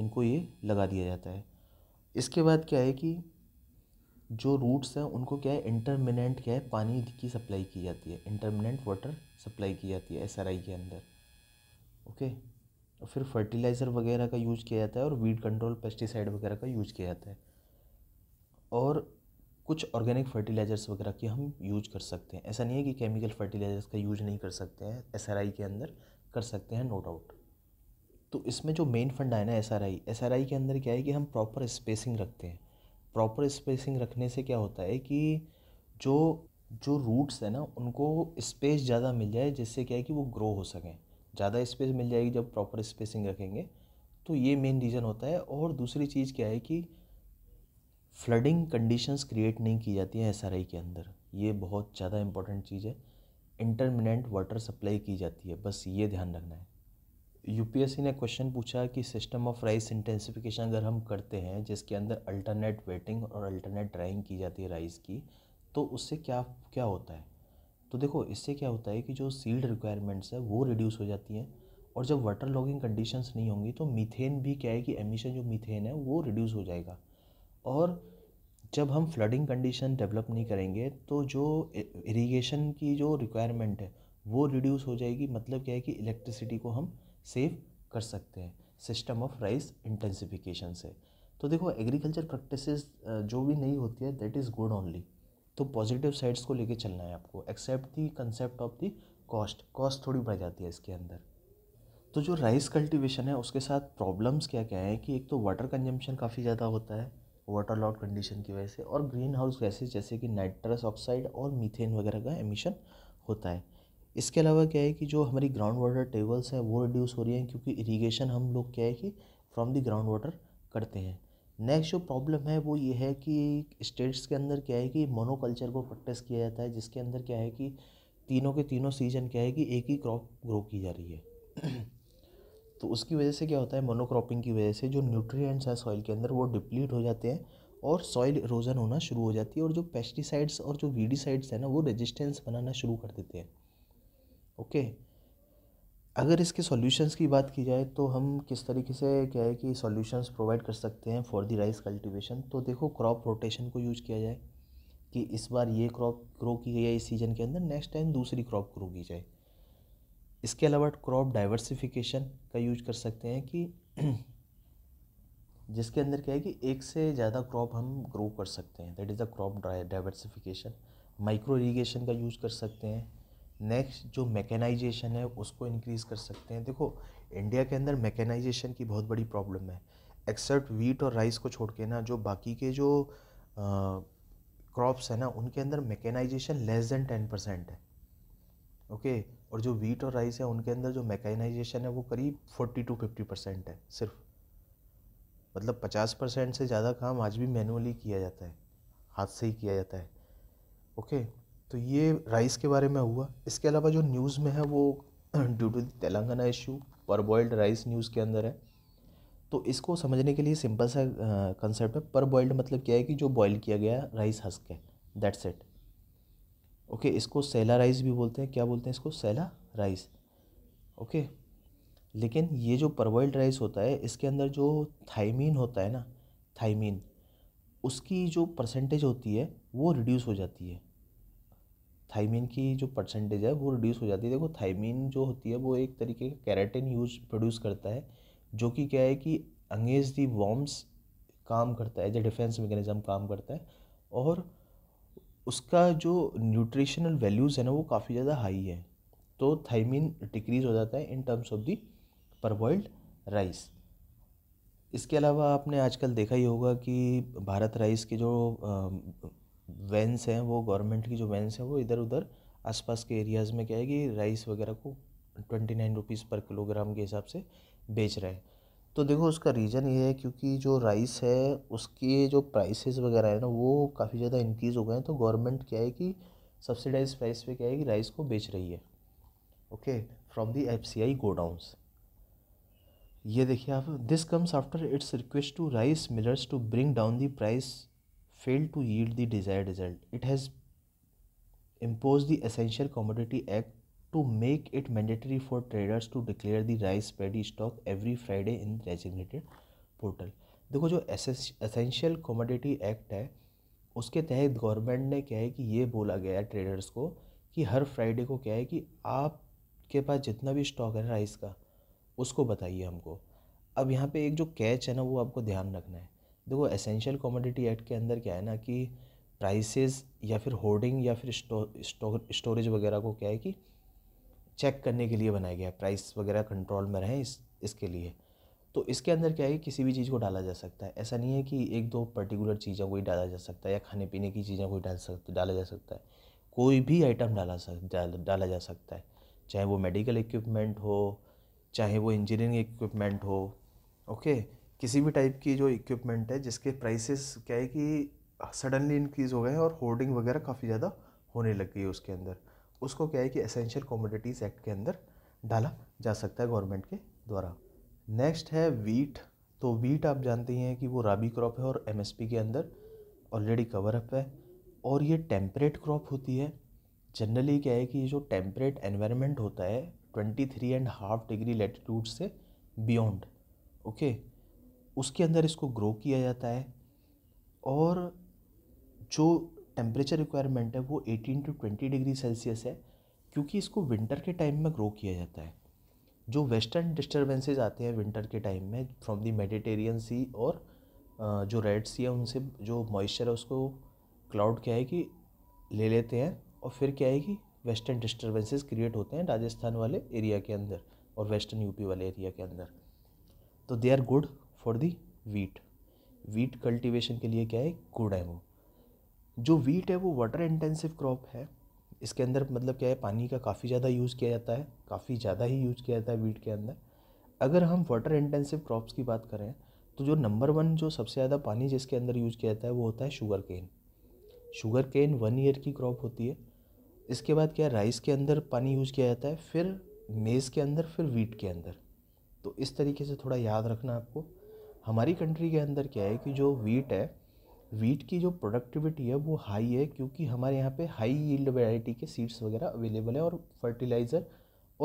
इनको ये लगा दिया जाता है इसके बाद क्या है कि जो रूट्स हैं उनको क्या है इंटरमिनेंट क्या है पानी की सप्लाई की जाती है इंटरमिनेंट वाटर सप्लाई की जाती है एस के अंदर ओके और फिर फर्टिलाइज़र वगैरह का यूज़ किया जाता है और वीड कंट्रोल पेस्टिसाइड वगैरह का यूज़ किया जाता है और कुछ ऑर्गेनिक फर्टिलाइज़र्स वगैरह की हम यूज कर सकते हैं ऐसा नहीं है कि केमिकल फर्टिलाइज़र्स का यूज नहीं कर सकते हैं एस के अंदर कर सकते हैं नो डाउट तो इसमें जो मेन फंड है ना एस आर के अंदर क्या है कि हम प्रॉपर स्पेसिंग रखते हैं प्रॉपर स्पेसिंग रखने से क्या होता है कि जो जो रूट्स है ना उनको स्पेस ज़्यादा मिल जाए जिससे क्या है कि वो ग्रो हो सकें ज़्यादा स्पेस मिल जाएगी जब प्रॉपर स्पेसिंग रखेंगे तो ये मेन रीज़न होता है और दूसरी चीज़ क्या है कि फ्लडिंग कंडीशंस क्रिएट नहीं की जाती हैं एस के अंदर ये बहुत ज़्यादा इंपॉर्टेंट चीज़ है इंटरमिनेंट वाटर सप्लाई की जाती है बस ये ध्यान रखना है यूपीएससी ने क्वेश्चन पूछा कि सिस्टम ऑफ राइस इंटेंसिफिकेशन अगर हम करते हैं जिसके अंदर अल्टरनेट वेटिंग और अल्टरनेट ड्राइंग की जाती है राइस की तो उससे क्या क्या होता है तो देखो इससे क्या होता है कि जो सील्ड रिक्वायरमेंट्स है वो रिड्यूस हो जाती हैं और जब वाटर लॉगिंग कंडीशंस नहीं होंगी तो मीथेन भी क्या है कि एमिशन जो मीथेन है वो रिड्यूस हो जाएगा और जब हम फ्लडिंग कंडीशन डेवलप नहीं करेंगे तो जो इरिगेशन की जो रिक्वायरमेंट है वो रिड्यूस हो जाएगी मतलब क्या है कि इलेक्ट्रिसिटी को हम सेव कर सकते हैं सिस्टम ऑफ राइस इंटेंसिफिकेशन से तो देखो एग्रीकल्चर प्रैक्टिसेस जो भी नहीं होती है दैट इज़ गुड ओनली तो पॉजिटिव साइड्स को लेके चलना है आपको accept the concept of the cost cost थोड़ी बढ़ जाती है इसके अंदर तो जो राइस कल्टीवेशन है उसके साथ प्रॉब्लम्स क्या क्या हैं कि एक तो वाटर कंजम्पशन काफ़ी ज़्यादा होता है वाटर लॉक कंडीशन की वजह से और ग्रीन हाउस गैसेज जैसे कि नाइट्रस ऑक्साइड और मीथेन वगैरह का एमिशन होता है इसके अलावा क्या है कि जो हमारी ग्राउंड वाटर टेबल्स हैं वो रिड्यूस हो रही हैं क्योंकि इरीगेशन हम लोग क्या है कि फ्रॉम दी ग्राउंड वाटर करते हैं नेक्स्ट जो प्रॉब्लम है वो ये है कि स्टेट्स के अंदर क्या है कि मोनोकल्चर को प्रैक्टिस किया जाता है जिसके अंदर क्या है कि तीनों के तीनों सीजन क्या है कि एक ही क्रॉप ग्रो की जा रही है तो उसकी वजह से क्या होता है मोनोक्रॉपिंग की वजह से जो न्यूट्रिएंट्स हैं सॉइल के अंदर वो डिप्लीट हो जाते हैं और सॉइल इरोजन होना शुरू हो जाती है और जो पेस्टिसाइड्स और जो वीडीसाइड्स हैं ना वो रेजिस्टेंस बनाना शुरू कर देते हैं ओके अगर इसके सॉल्यूशंस की बात की जाए तो हम किस तरीके से क्या है कि सॉल्यूशंस प्रोवाइड कर सकते हैं फॉर दी राइस कल्टीवेशन तो देखो क्रॉप रोटेशन को यूज किया जाए कि इस बार ये क्रॉप ग्रो की गई है इस सीज़न के अंदर नेक्स्ट टाइम दूसरी क्रॉप ग्रो की जाए इसके अलावा क्रॉप डाइवर्सिफिकेशन का यूज कर सकते हैं कि जिसके अंदर क्या है कि एक से ज़्यादा क्रॉप हम ग्रो कर सकते हैं that is the crop diversification micro irrigation का यूज़ कर सकते हैं नेक्स्ट जो मैकेनाइजेशन है उसको इंक्रीज़ कर सकते हैं देखो इंडिया के अंदर मैकेनाइजेशन की बहुत बड़ी प्रॉब्लम है एक्सेप्ट वीट और राइस को छोड़ के ना जो बाकी के जो क्रॉप्स हैं ना उनके अंदर mechanisation less than ten percent okay ओके okay? और जो वीट और राइस है उनके अंदर जो मैकेनाइजेशन है वो करीब फोर्टी टू फिफ्टी परसेंट है सिर्फ मतलब पचास परसेंट से ज़्यादा काम आज भी मैनुअली किया जाता है हाथ से ही किया जाता है ओके तो ये राइस के बारे में हुआ इसके अलावा जो न्यूज़ में है वो due to Telangana issue boiled rice news के अंदर है तो इसको समझने के लिए सिंपल सा कंसेप्ट है पर बॉइल्ड मतलब क्या है कि जो बॉयल किया गया राइस हस्क है दैट्स इट ओके इसको सेला राइस भी बोलते हैं क्या बोलते हैं इसको सेला राइस ओके लेकिन ये जो परवल्ड राइस होता है इसके अंदर जो थाइमीन होता है ना थाइमीन उसकी जो परसेंटेज होती है वो रिड्यूस हो जाती है थाइमीन की जो परसेंटेज है वो रिड्यूस हो जाती है देखो थाइमीन जो होती है वो एक तरीके का कैरेटिन यूज प्रोड्यूस करता है जो कि क्या है कि अंगेज दी वॉम्स काम करता है एज ए डिफेंस मैकेनिज्म काम करता है और उसका जो न्यूट्रिशनल वैल्यूज़ है ना वो काफ़ी ज़्यादा हाई है तो थाइमिन डिक्रीज़ हो जाता है in terms of the parboiled rice इसके अलावा आपने आजकल देखा ही होगा कि भारत राइस के जो वैंस हैं वो गवर्नमेंट की जो वैन्स हैं वो इधर उधर आसपास के एरियाज़ में क्या है कि राइस वगैरह को ट्वेंटी नाइन रुपीज़ पर किलोग्राम के हिसाब से बेच रहा है तो देखो उसका रीज़न ये है क्योंकि जो राइस है उसके जो प्राइसेस वगैरह है ना वो काफ़ी ज़्यादा इंक्रीज़ हो गए हैं तो गवर्नमेंट क्या है कि सब्सिडाइज प्राइस पे क्या है कि राइस को बेच रही है okay from the F C I godowns ये देखिए आप this comes after its request to rice millers to bring down the price fail to yield the desired result it has impose the essential commodity act to make it mandatory for traders to declare the rice paddy stock every Friday in designated portal देखो जो एसेंशियल कमोडिटी एक्ट है उसके तहत गवर्नमेंट ने क्या है कि ये बोला गया है ट्रेडर्स को कि हर फ्राइडे को क्या है कि आपके पास जितना भी स्टॉक है राइस का उसको बताइए हमको अब यहाँ पे एक जो कैच है ना वो आपको ध्यान रखना है देखो एसेंशियल कमोडिटी एक्ट के अंदर क्या है ना कि प्राइसेस या फिर होर्डिंग या फिर स्टोरेज वगैरह को क्या है कि चेक करने के लिए बनाया गया है प्राइस वगैरह कंट्रोल में रहें इस इसके लिए तो इसके अंदर क्या है किसी भी चीज़ को डाला जा सकता है ऐसा नहीं है कि एक दो पर्टिकुलर चीज़ों को ही डाला जा सकता है या खाने पीने की चीज़ों को ही डाल सकता डाला जा सकता है कोई भी आइटम डाला सक डाल, डाला जा सकता है चाहे वो मेडिकल इक्विपमेंट हो चाहे वो इंजीनियरिंग इक्विपमेंट हो ओके किसी भी टाइप की जो इक्विपमेंट है जिसके प्राइसेस क्या है कि सडनली इंक्रीज़ हो गए हैं और होर्डिंग वगैरह काफ़ी ज़्यादा होने लग गई है उसके अंदर उसको क्या है कि एसेंशियल कॉमोडिटीज़ एक्ट के अंदर डाला जा सकता है गवर्नमेंट के द्वारा नेक्स्ट है वीट तो वीट आप जानते ही हैं कि वो राबी क्रॉप है और एम के अंदर ऑलरेडी कवर अप है और ये टेम्परेट क्रॉप होती है जनरली क्या है कि ये जो टेम्परेट एनवायरनमेंट होता है twenty three and half degree latitude से बियॉन्ड ओके उसके अंदर इसको ग्रो किया जाता है और जो टेम्परेचर रिक्वायरमेंट है वो 18 टू 20 डिग्री सेल्सियस है क्योंकि इसको विंटर के टाइम में ग्रो किया जाता है जो वेस्टर्न डिस्टर्बेंसेज आते हैं विंटर के टाइम में फ्रॉम दी मेडिटेरियन सी और जो रेड सी है उनसे जो मॉइस्चर है उसको क्लाउड क्या है कि ले लेते हैं और फिर क्या है कि वेस्टर्न डिस्टर्बेंसेज क्रिएट होते हैं राजस्थान वाले एरिया के अंदर और वेस्टर्न यूपी वाले एरिया के अंदर तो they are good for the wheat wheat cultivation के लिए क्या है गुड है वो जो वीट है वो वाटर इंटेंसिव क्रॉप है इसके अंदर मतलब क्या है पानी का काफ़ी ज़्यादा यूज़ किया जाता है काफ़ी ज़्यादा ही यूज़ किया जाता है वीट के अंदर अगर हम वाटर इंटेंसिव क्रॉप्स की बात करें तो जो नंबर वन जो सबसे ज़्यादा पानी जिसके अंदर यूज़ किया जाता है वो होता है sugar cane sugar cane one year की क्रॉप होती है इसके बाद क्या राइस के अंदर पानी यूज़ किया जाता है फिर मेज़ के अंदर फिर वीट के अंदर तो इस तरीके से थोड़ा याद रखना आपको हमारी कंट्री के अंदर क्या है कि जो वीट है वीट की जो प्रोडक्टिविटी है वो हाई है क्योंकि हमारे यहाँ पे हाई यील्ड वैरायटी के सीड्स वगैरह अवेलेबल है और फर्टिलाइज़र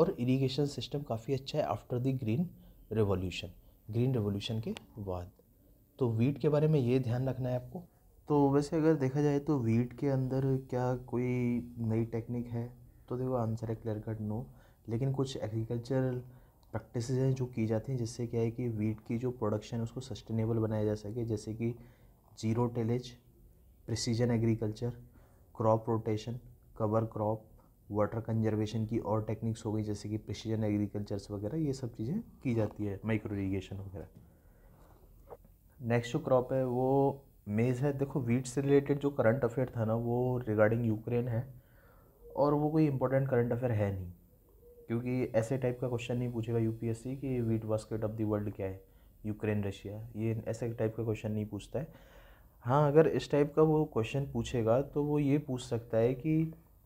और इरिगेशन सिस्टम काफ़ी अच्छा है after the green revolution green revolution के बाद तो वीट के बारे में ये ध्यान रखना है आपको तो वैसे अगर देखा जाए तो वीट के अंदर क्या कोई नई टेक्निक है तो देखो आंसर है क्लियर कट नो लेकिन कुछ एग्रीकल्चर प्रैक्टिस हैं जो की जाती हैं जिससे क्या है कि वीट की जो प्रोडक्शन है उसको सस्टेनेबल बनाया जा सके जैसे कि zero tillage precision agriculture crop rotation cover crop water conservation की और टेक्निक्स हो गई जैसे कि प्रिसीजन एग्रीकल्चर्स वगैरह ये सब चीज़ें की जाती है माइक्रो इरीगेशन वगैरह नेक्स्ट जो क्रॉप है वो मेज़ है देखो वीट से रिलेटेड जो करंट अफेयर था ना वो रिगार्डिंग यूक्रेन है और वो कोई इंपॉर्टेंट करंट अफेयर है नहीं क्योंकि ऐसे टाइप का क्वेश्चन नहीं पूछेगा यूपीएससी कि wheat basket of the world क्या है यूक्रेन रशिया ये ऐसे टाइप का क्वेश्चन नहीं पूछता है हाँ अगर इस टाइप का वो क्वेश्चन पूछेगा तो वो ये पूछ सकता है कि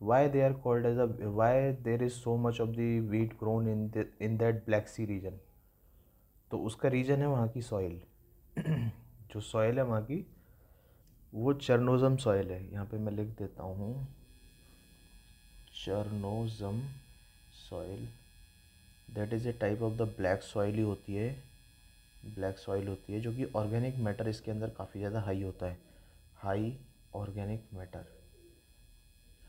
why they are called as a why there is so much of the wheat grown in in that Black Sea region तो उसका रीजन है वहाँ की सॉइल जो सॉइल है वहाँ की वो चरनोज़म सॉइल है यहाँ पे मैं लिख देता हूँ chernozem soil that is a type of the black soil ही होती है ब्लैक सॉइल होती है जो कि ऑर्गेनिक मैटर इसके अंदर काफ़ी ज़्यादा हाई होता है high organic matter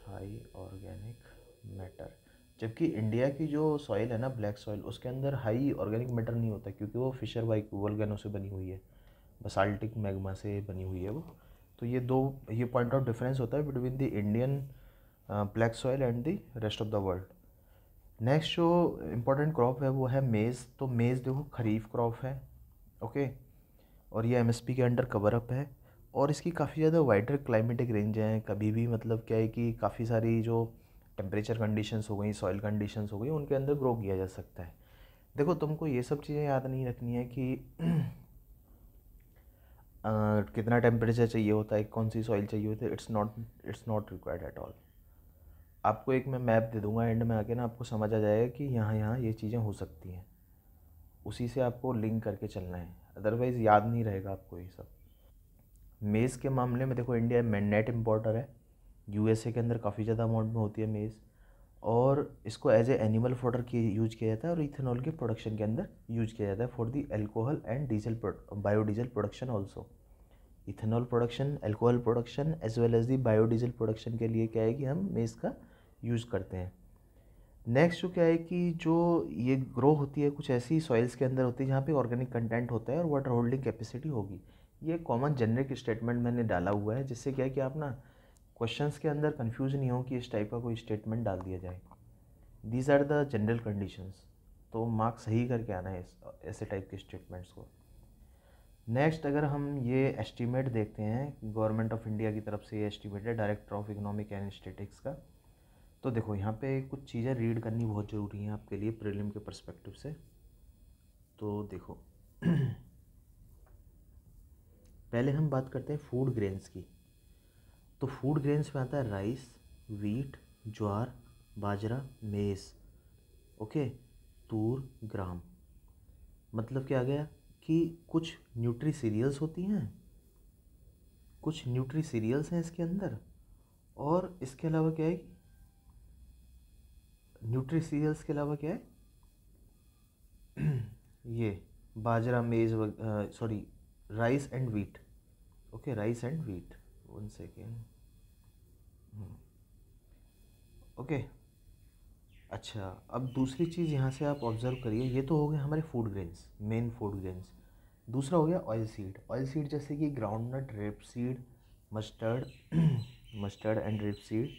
high organic matter जबकि इंडिया की जो सॉइल है ना ब्लैक सॉइल उसके अंदर हाई ऑर्गेनिक मैटर नहीं होता क्योंकि वो फिशर बाइक वर्गेनों से बनी हुई है बसाल्टिक मैग्मा से बनी हुई है वो तो ये दो ये पॉइंट ऑफ डिफरेंस होता है between the Indian black soil and the rest of the world next जो इम्पोर्टेंट क्रॉप है वो है मेज़ तो मेज़ देखो खरीफ क्रॉप है ओके और ये एमएसपी के अंडर कवर अप है और इसकी काफ़ी ज़्यादा वाइडर क्लाइमेटिक रेंज हैं कभी भी मतलब क्या है कि काफ़ी सारी जो टेम्परेचर कंडीशंस हो गई सॉइल कंडीशंस हो गई उनके अंदर ग्रो किया जा सकता है देखो तुमको ये सब चीज़ें याद नहीं रखनी है कि आ, कितना टेम्परेचर चाहिए होता है कौन सी सॉइल चाहिए होती है it's not it's not required at all आपको एक मैं मैप दे दूंगा एंड में आके ना आपको समझ आ जाएगा कि यहाँ यहाँ ये चीज़ें हो सकती हैं उसी से आपको लिंक करके चलना है अदरवाइज़ याद नहीं रहेगा आपको ये सब मेज़ के मामले में देखो इंडिया नेट इम्पोर्टर है यूएसए के अंदर काफ़ी ज़्यादा अमाउंट में होती है मेज़ और इसको एज ए एनिमल फोडर की यूज किया जाता है और इथेनॉल के प्रोडक्शन के अंदर यूज किया जाता है for the alcohol and diesel biodiesel production also ethanol production alcohol production as well as the biodiesel production के लिए क्या है कि हम मेज़ का यूज़ करते हैं नेक्स्ट जो क्या है कि जो ये ग्रो होती है कुछ ऐसी सॉइल्स के अंदर होती है जहाँ पे ऑर्गेनिक कंटेंट होता है और वाटर होल्डिंग कैपेसिटी होगी ये कॉमन जेनरिक स्टेटमेंट मैंने डाला हुआ है जिससे क्या है कि आप ना क्वेश्चन के अंदर कन्फ्यूज़ नहीं हो कि इस टाइप का कोई स्टेटमेंट डाल दिया जाए these are the general conditions तो मार्क्स सही करके आना है इस ऐसे टाइप के स्टेटमेंट्स को नेक्स्ट अगर हम ये एस्टीमेट देखते हैं गवर्नमेंट ऑफ इंडिया की तरफ से ये एस्टीमेट है director of economic and statistics का तो देखो यहाँ पे कुछ चीज़ें रीड करनी बहुत ज़रूरी हैं आपके लिए प्रीलिम के पर्सपेक्टिव से तो देखो पहले हम बात करते हैं फूड ग्रेन्स की तो फूड ग्रेन्स में आता है राइस वीट ज्वार बाजरा मेज़ ओके तूर ग्राम मतलब क्या आ गया कि कुछ न्यूट्री सीरियल्स होती हैं कुछ न्यूट्री सीरियल्स हैं इसके अंदर और इसके अलावा क्या है सीरियल्स के अलावा क्या है ये बाजरा maize sorry rice and wheat okay rice and wheat one second okay अच्छा अब दूसरी चीज़ यहाँ से आप ऑब्ज़र्व करिए ये तो हो गए हमारे food grains main food grains दूसरा हो गया ऑयल सीड ऑयल सीड जैसे कि groundnut rapeseed mustard mustard and rapeseed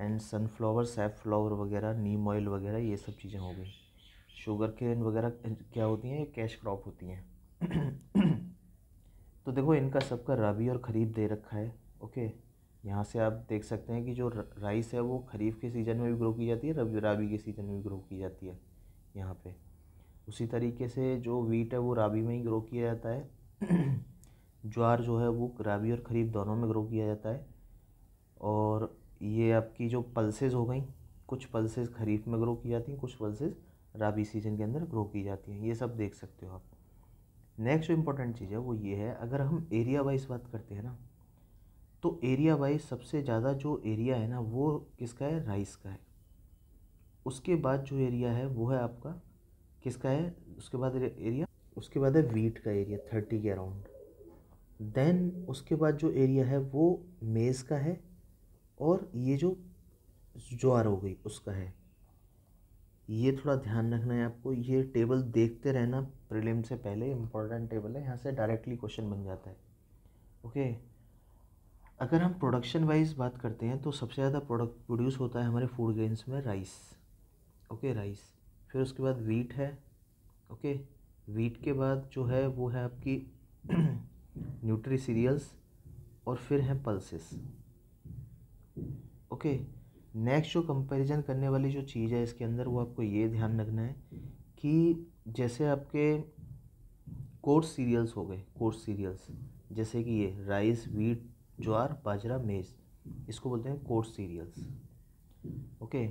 and sunflower safflower वगैरह नीम ऑयल वगैरह ये सब चीज़ें हो गई शुगर केन वगैरह क्या होती हैं ये कैश क्रॉप होती हैं तो देखो इनका सबका रबी और ख़रीफ दे रखा है ओके यहाँ से आप देख सकते हैं कि जो राइस है वो खरीफ के सीज़न में भी ग्रो की जाती है रबी राबी के सीज़न में भी ग्रो की जाती है यहाँ पे उसी तरीके से जो वीट है वो रबी में ही ग्रो किया जाता है ज्वार जो है वो रबी और खरीफ दोनों में ग्रो किया जाता है और ये आपकी जो पल्सेज हो गई कुछ पल्सेज खरीफ में ग्रो की जाती हैं कुछ पल्सेज राबी सीजन के अंदर ग्रो की जाती हैं ये सब देख सकते हो आप नेक्स्ट जो इम्पोर्टेंट चीज़ है वो ये है अगर हम एरिया वाइज बात करते हैं ना तो एरिया वाइज सबसे ज़्यादा जो एरिया है ना वो किसका है राइस का है उसके बाद जो एरिया है वो है आपका किसका है उसके बाद एरिया उसके बाद है वीट का एरिया थर्टी के अराउंड देन उसके बाद जो एरिया है वो मेज़ का है और ये जो ज्वार हो गई उसका है ये थोड़ा ध्यान रखना है आपको ये टेबल देखते रहना प्रीलिम से पहले इम्पोर्टेंट टेबल है यहाँ से डायरेक्टली क्वेश्चन बन जाता है ओके अगर हम प्रोडक्शन वाइज बात करते हैं तो सबसे ज़्यादा प्रोडक्ट प्रोड्यूस होता है हमारे फूड ग्रेन्स में राइस ओके राइस फिर उसके बाद वीट है ओके वीट के बाद जो है वो है आपकी न्यूट्री सीरियल्स और फिर हैं पल्सेस ओके नेक्स्ट जो कंपैरिजन करने वाली जो चीज़ है इसके अंदर वो आपको ये ध्यान रखना है कि जैसे आपके कोर्स सीरियल्स हो गए कोर्स सीरियल्स जैसे कि ये राइस वीट ज्वार बाजरा मेज इसको बोलते हैं कोर्स सीरियल्स ओके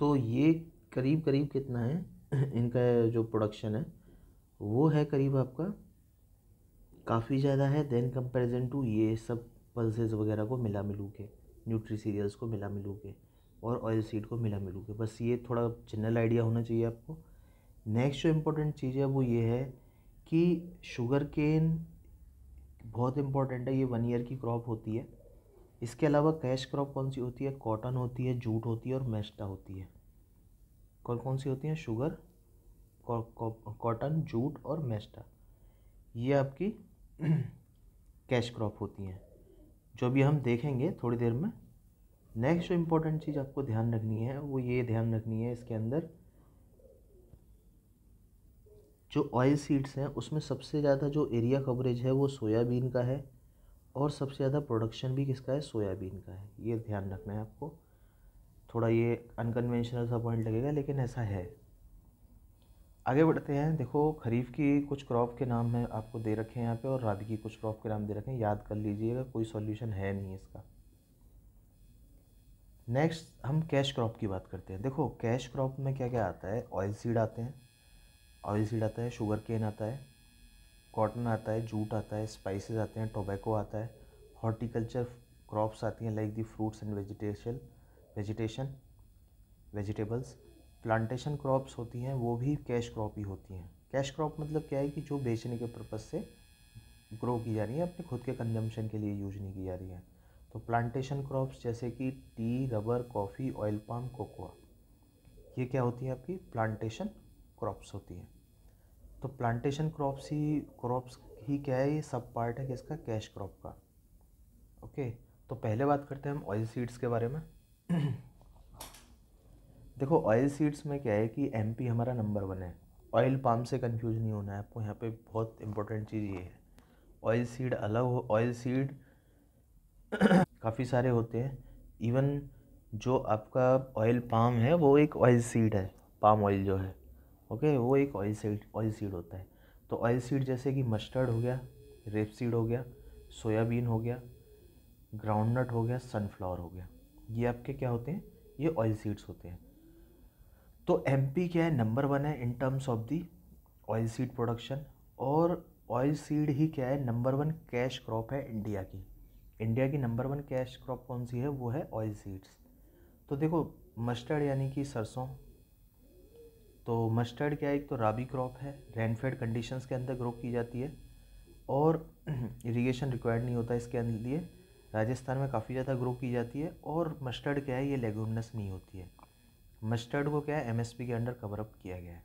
तो ये करीब करीब कितना है इनका जो प्रोडक्शन है वो है करीब आपका काफ़ी ज़्यादा है देन कंपैरिजन टू ये सब पल्सेस वगैरह को मिला मिलू के न्यूट्री सीरियल्स को मिला मिलू के और ऑयल सीड को मिला मिलू के बस ये थोड़ा जनरल आइडिया होना चाहिए आपको नेक्स्ट जो इम्पोर्टेंट चीज़ है वो ये है कि शुगर केन बहुत इम्पॉर्टेंट है ये वन ईयर की क्रॉप होती है इसके अलावा कैश क्रॉप कौन सी होती है कॉटन होती है जूट होती है और मेस्टा होती है कौन कौन सी होती हैं शुगर कॉटन जूट और मेस्टा ये आपकी कैश क्रॉप होती हैं जो अभी हम देखेंगे थोड़ी देर में नेक्स्ट जो इम्पोर्टेंट चीज़ आपको ध्यान रखनी है वो ये ध्यान रखनी है इसके अंदर जो ऑयल सीड्स हैं उसमें सबसे ज़्यादा जो एरिया कवरेज है वो सोयाबीन का है और सबसे ज़्यादा प्रोडक्शन भी किसका है सोयाबीन का है ये ध्यान रखना है आपको थोड़ा ये अनकन्वेंशनल सा पॉइंट लगेगा लेकिन ऐसा है आगे बढ़ते हैं देखो खरीफ की कुछ क्रॉप के नाम है आपको दे रखे हैं यहाँ पे और राबी की कुछ क्रॉप के नाम दे रखे हैं याद कर लीजिएगा कोई सॉल्यूशन है नहीं इसका नेक्स्ट हम कैश क्रॉप की बात करते हैं देखो कैश क्रॉप में क्या क्या आता है ऑयल सीड आते हैं ऑयल सीड आता है शुगर केन आता है कॉटन आता है जूट आता है स्पाइसेस आते हैं टोबैको आता है हॉर्टिकल्चर क्रॉप्स आती हैं like the fruits and vegetation vegetation vegetables plantation crops होती हैं वो भी कैश क्रॉप ही होती हैं कैश क्रॉप मतलब क्या है कि जो बेचने के पर्पज़ से ग्रो की जा रही है अपने खुद के कंजम्पशन के लिए यूज नहीं की जा रही है तो प्लांटेशन क्रॉप्स जैसे कि tea rubber coffee oil palm cocoa ये क्या होती है आपकी प्लांटेशन क्रॉप्स होती हैं तो प्लांटेशन क्रॉप्स ही क्रॉप्स ही क्या है ये सब पार्ट है किसका कैश क्रॉप का ओके तो पहले बात करते हैं हम ऑयल सीड्स के बारे में देखो ऑयल सीड्स में क्या है कि एम हमारा नंबर वन है ऑयल पाम से कन्फ्यूज नहीं होना है आपको यहाँ पे बहुत इंपॉर्टेंट चीज़ ये है ऑयल सीड अलग हो ऑयल सीड काफ़ी सारे होते हैं इवन जो आपका ऑयल पाम है वो एक ऑयल सीड है पाम ऑयल जो है ओके वो एक ऑयल सीड ऑयल सीड होता है तो ऑयल सीड जैसे कि मस्टर्ड हो गया रेप सीड हो गया सोयाबीन हो गया ग्राउंड नट हो गया सनफ्लावर हो गया ये आपके क्या होते हैं ये ऑयल सीड्स होते हैं तो एम क्या है नंबर वन है in terms of the oil seed production और ऑयल सीड ही क्या है नंबर वन कैश क्रॉप है इंडिया की इंडिया की नंबर वन कैश क्रॉप कौन सी है वो है ऑयल सीड्स तो देखो मस्टर्ड यानी कि सरसों तो मस्टर्ड क्या है एक तो राबी क्रॉप है रेनफेड कंडीशंस के अंदर ग्रो की जाती है और इरिगेशन रिक्वायर्ड नहीं होता इसके लिए राजस्थान में काफ़ी ज़्यादा ग्रो की जाती है और मस्टर्ड क्या है ये लेगुमनस नहीं होती है मस्टर्ड को क्या है एमएसपी के अंडर कवर अप किया गया है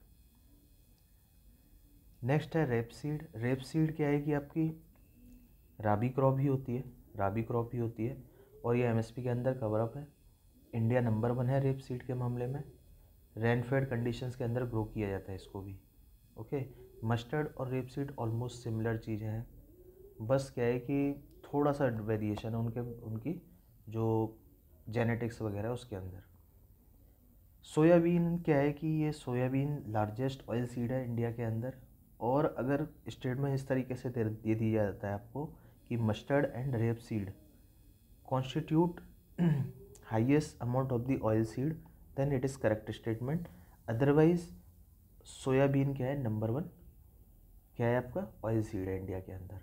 नेक्स्ट है रेपसीड रेपसीड क्या है कि आपकी राबी क्रॉप भी होती है राबी क्रॉप भी होती है और ये एमएसपी के अंदर कवर अप है इंडिया नंबर वन है रेप सीड के मामले में रेनफेड कंडीशंस के अंदर ग्रो किया जाता है इसको भी ओके मस्टर्ड और रेप सीड ऑलमोस्ट सिमिलर चीज़ें हैं बस क्या है कि थोड़ा सा वेरिएशन है उनके उनकी जो जेनेटिक्स वगैरह उसके अंदर सोयाबीन क्या है कि ये सोयाबीन लार्जेस्ट ऑयल सीड है इंडिया के अंदर और अगर स्टेट में इस तरीके से दे दिया जाता है आपको कि mustard and rapeseed constitute highest amount of the oil seed then it is correct statement otherwise soybean क्या है नंबर वन क्या है आपका ऑयल सीड है इंडिया के अंदर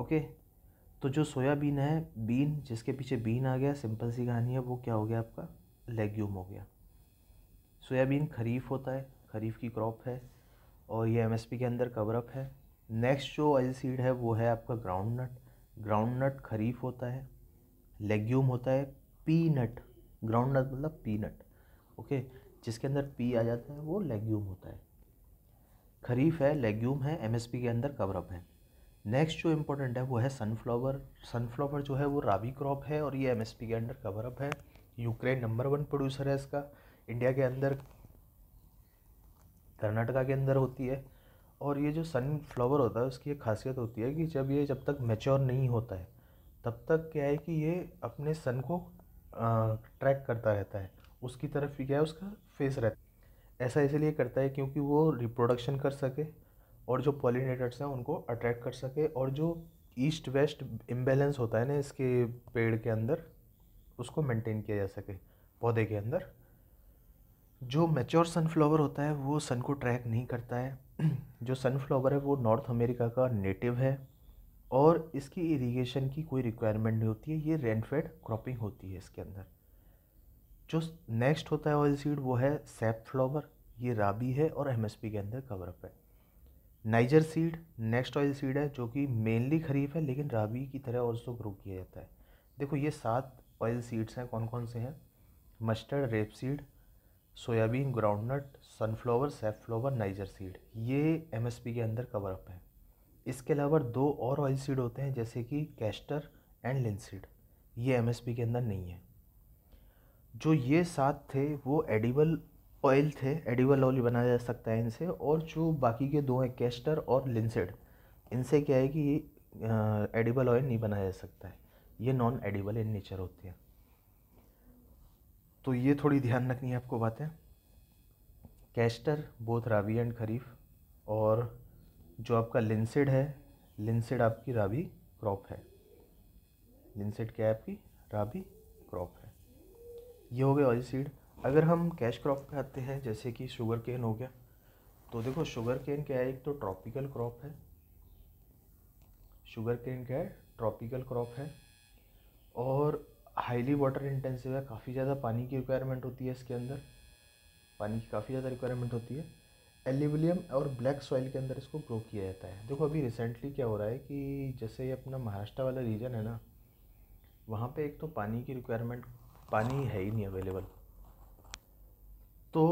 ओके okay, तो जो सोयाबीन है बीन जिसके पीछे बीन आ गया सिंपल सी कहानी है वो क्या हो गया आपका लेग्यूम हो गया सोयाबीन खरीफ होता है खरीफ की क्रॉप है और ये एम के अंदर कवरअप है नेक्स्ट जो ऑयल सीड है वो है आपका ग्राउंड नट ग्राउंड नट खरीफ होता है लेग्यूम होता है पी नट ग्राउंड नट मतलब पी नट ओके जिसके अंदर पी आ जाता है वो लेग्यूम होता है खरीफ है लेग्यूम है एम के अंदर कवरअप है नेक्स्ट जो इम्पोर्टेंट है वो है सनफ्लावर सनफ्लावर जो है वो राबी क्रॉप है और ये एम के अंदर कवरअप है यूक्रेन नंबर वन प्रोड्यूसर है इसका इंडिया के अंदर कर्नाटका के अंदर होती है और ये जो सनफ्लावर होता है उसकी एक खासियत होती है कि जब ये जब तक मेच्योर नहीं होता है तब तक क्या है कि ये अपने सन को ट्रैक करता रहता है उसकी तरफ ही क्या है उसका फेस रहता है ऐसा इसलिए करता है क्योंकि वो रिप्रोडक्शन कर सके और जो पॉलिनेटर्स हैं उनको अट्रैक्ट कर सके और जो ईस्ट वेस्ट इम्बेलेंस होता है ना इसके पेड़ के अंदर उसको मेंटेन किया जा सके पौधे के अंदर जो मेच्योर सनफ्लावर होता है वो सन को ट्रैक नहीं करता है जो सनफ्लावर है वो नॉर्थ अमेरिका का नेटिव है और इसकी इरिगेशन की कोई रिक्वायरमेंट नहीं होती है ये रेनफेड क्रॉपिंग होती है इसके अंदर जो नेक्स्ट होता है ऑयल सीड वो है सेप फ्लावर ये राबी है और एम के अंदर कवरअप है niger seed next oil seed है जो कि मेनली खरीफ है लेकिन राबी की तरह और उसको ग्रो किया जाता है देखो ये सात ऑयल सीड्स हैं कौन कौन से हैं mustard rapeseed soybean groundnut sunflower safflower niger seed ये एम के अंदर कवर अप हैं इसके अलावा दो और ऑयल सीड होते हैं जैसे कि कैस्टर एंड लिनसीड ये एम के अंदर नहीं है जो ये सात थे वो एडिबल ऑयल थे एडिबल ऑयल बनाया जा सकता है इनसे और जो बाकी के दो हैं कैस्टर और लिनसिड इनसे क्या है कि एडिबल ऑयल नहीं बनाया जा सकता है ये नॉन एडिबल इन नेचर होती है तो ये थोड़ी ध्यान रखनी है आपको बातें castor both rabi and kharif और जो आपका लिंसिड है लिंसिड आपकी राबी क्रॉप है लिंसिड क्या है आपकी राबी क्रॉप है ये हो गया ऑयल सीड अगर हम कैश क्रॉप पे आते हैं जैसे कि शुगर केन हो गया तो देखो शुगर केन क्या है एक तो ट्रॉपिकल क्रॉप है शुगर केन क्या है ट्रॉपिकल क्रॉप है और हाईली वाटर इंटेंसिव है काफ़ी ज़्यादा पानी की रिक्वायरमेंट होती है इसके अंदर पानी की काफ़ी ज़्यादा रिक्वायरमेंट होती है एलिविलियम और ब्लैक सॉइल के अंदर इसको ग्रो किया जाता है देखो अभी रिसेंटली क्या हो रहा है कि जैसे ये अपना महाराष्ट्र वाला रीजन है ना वहाँ पे एक तो पानी की रिक्वायरमेंट पानी है ही नहीं अवेलेबल तो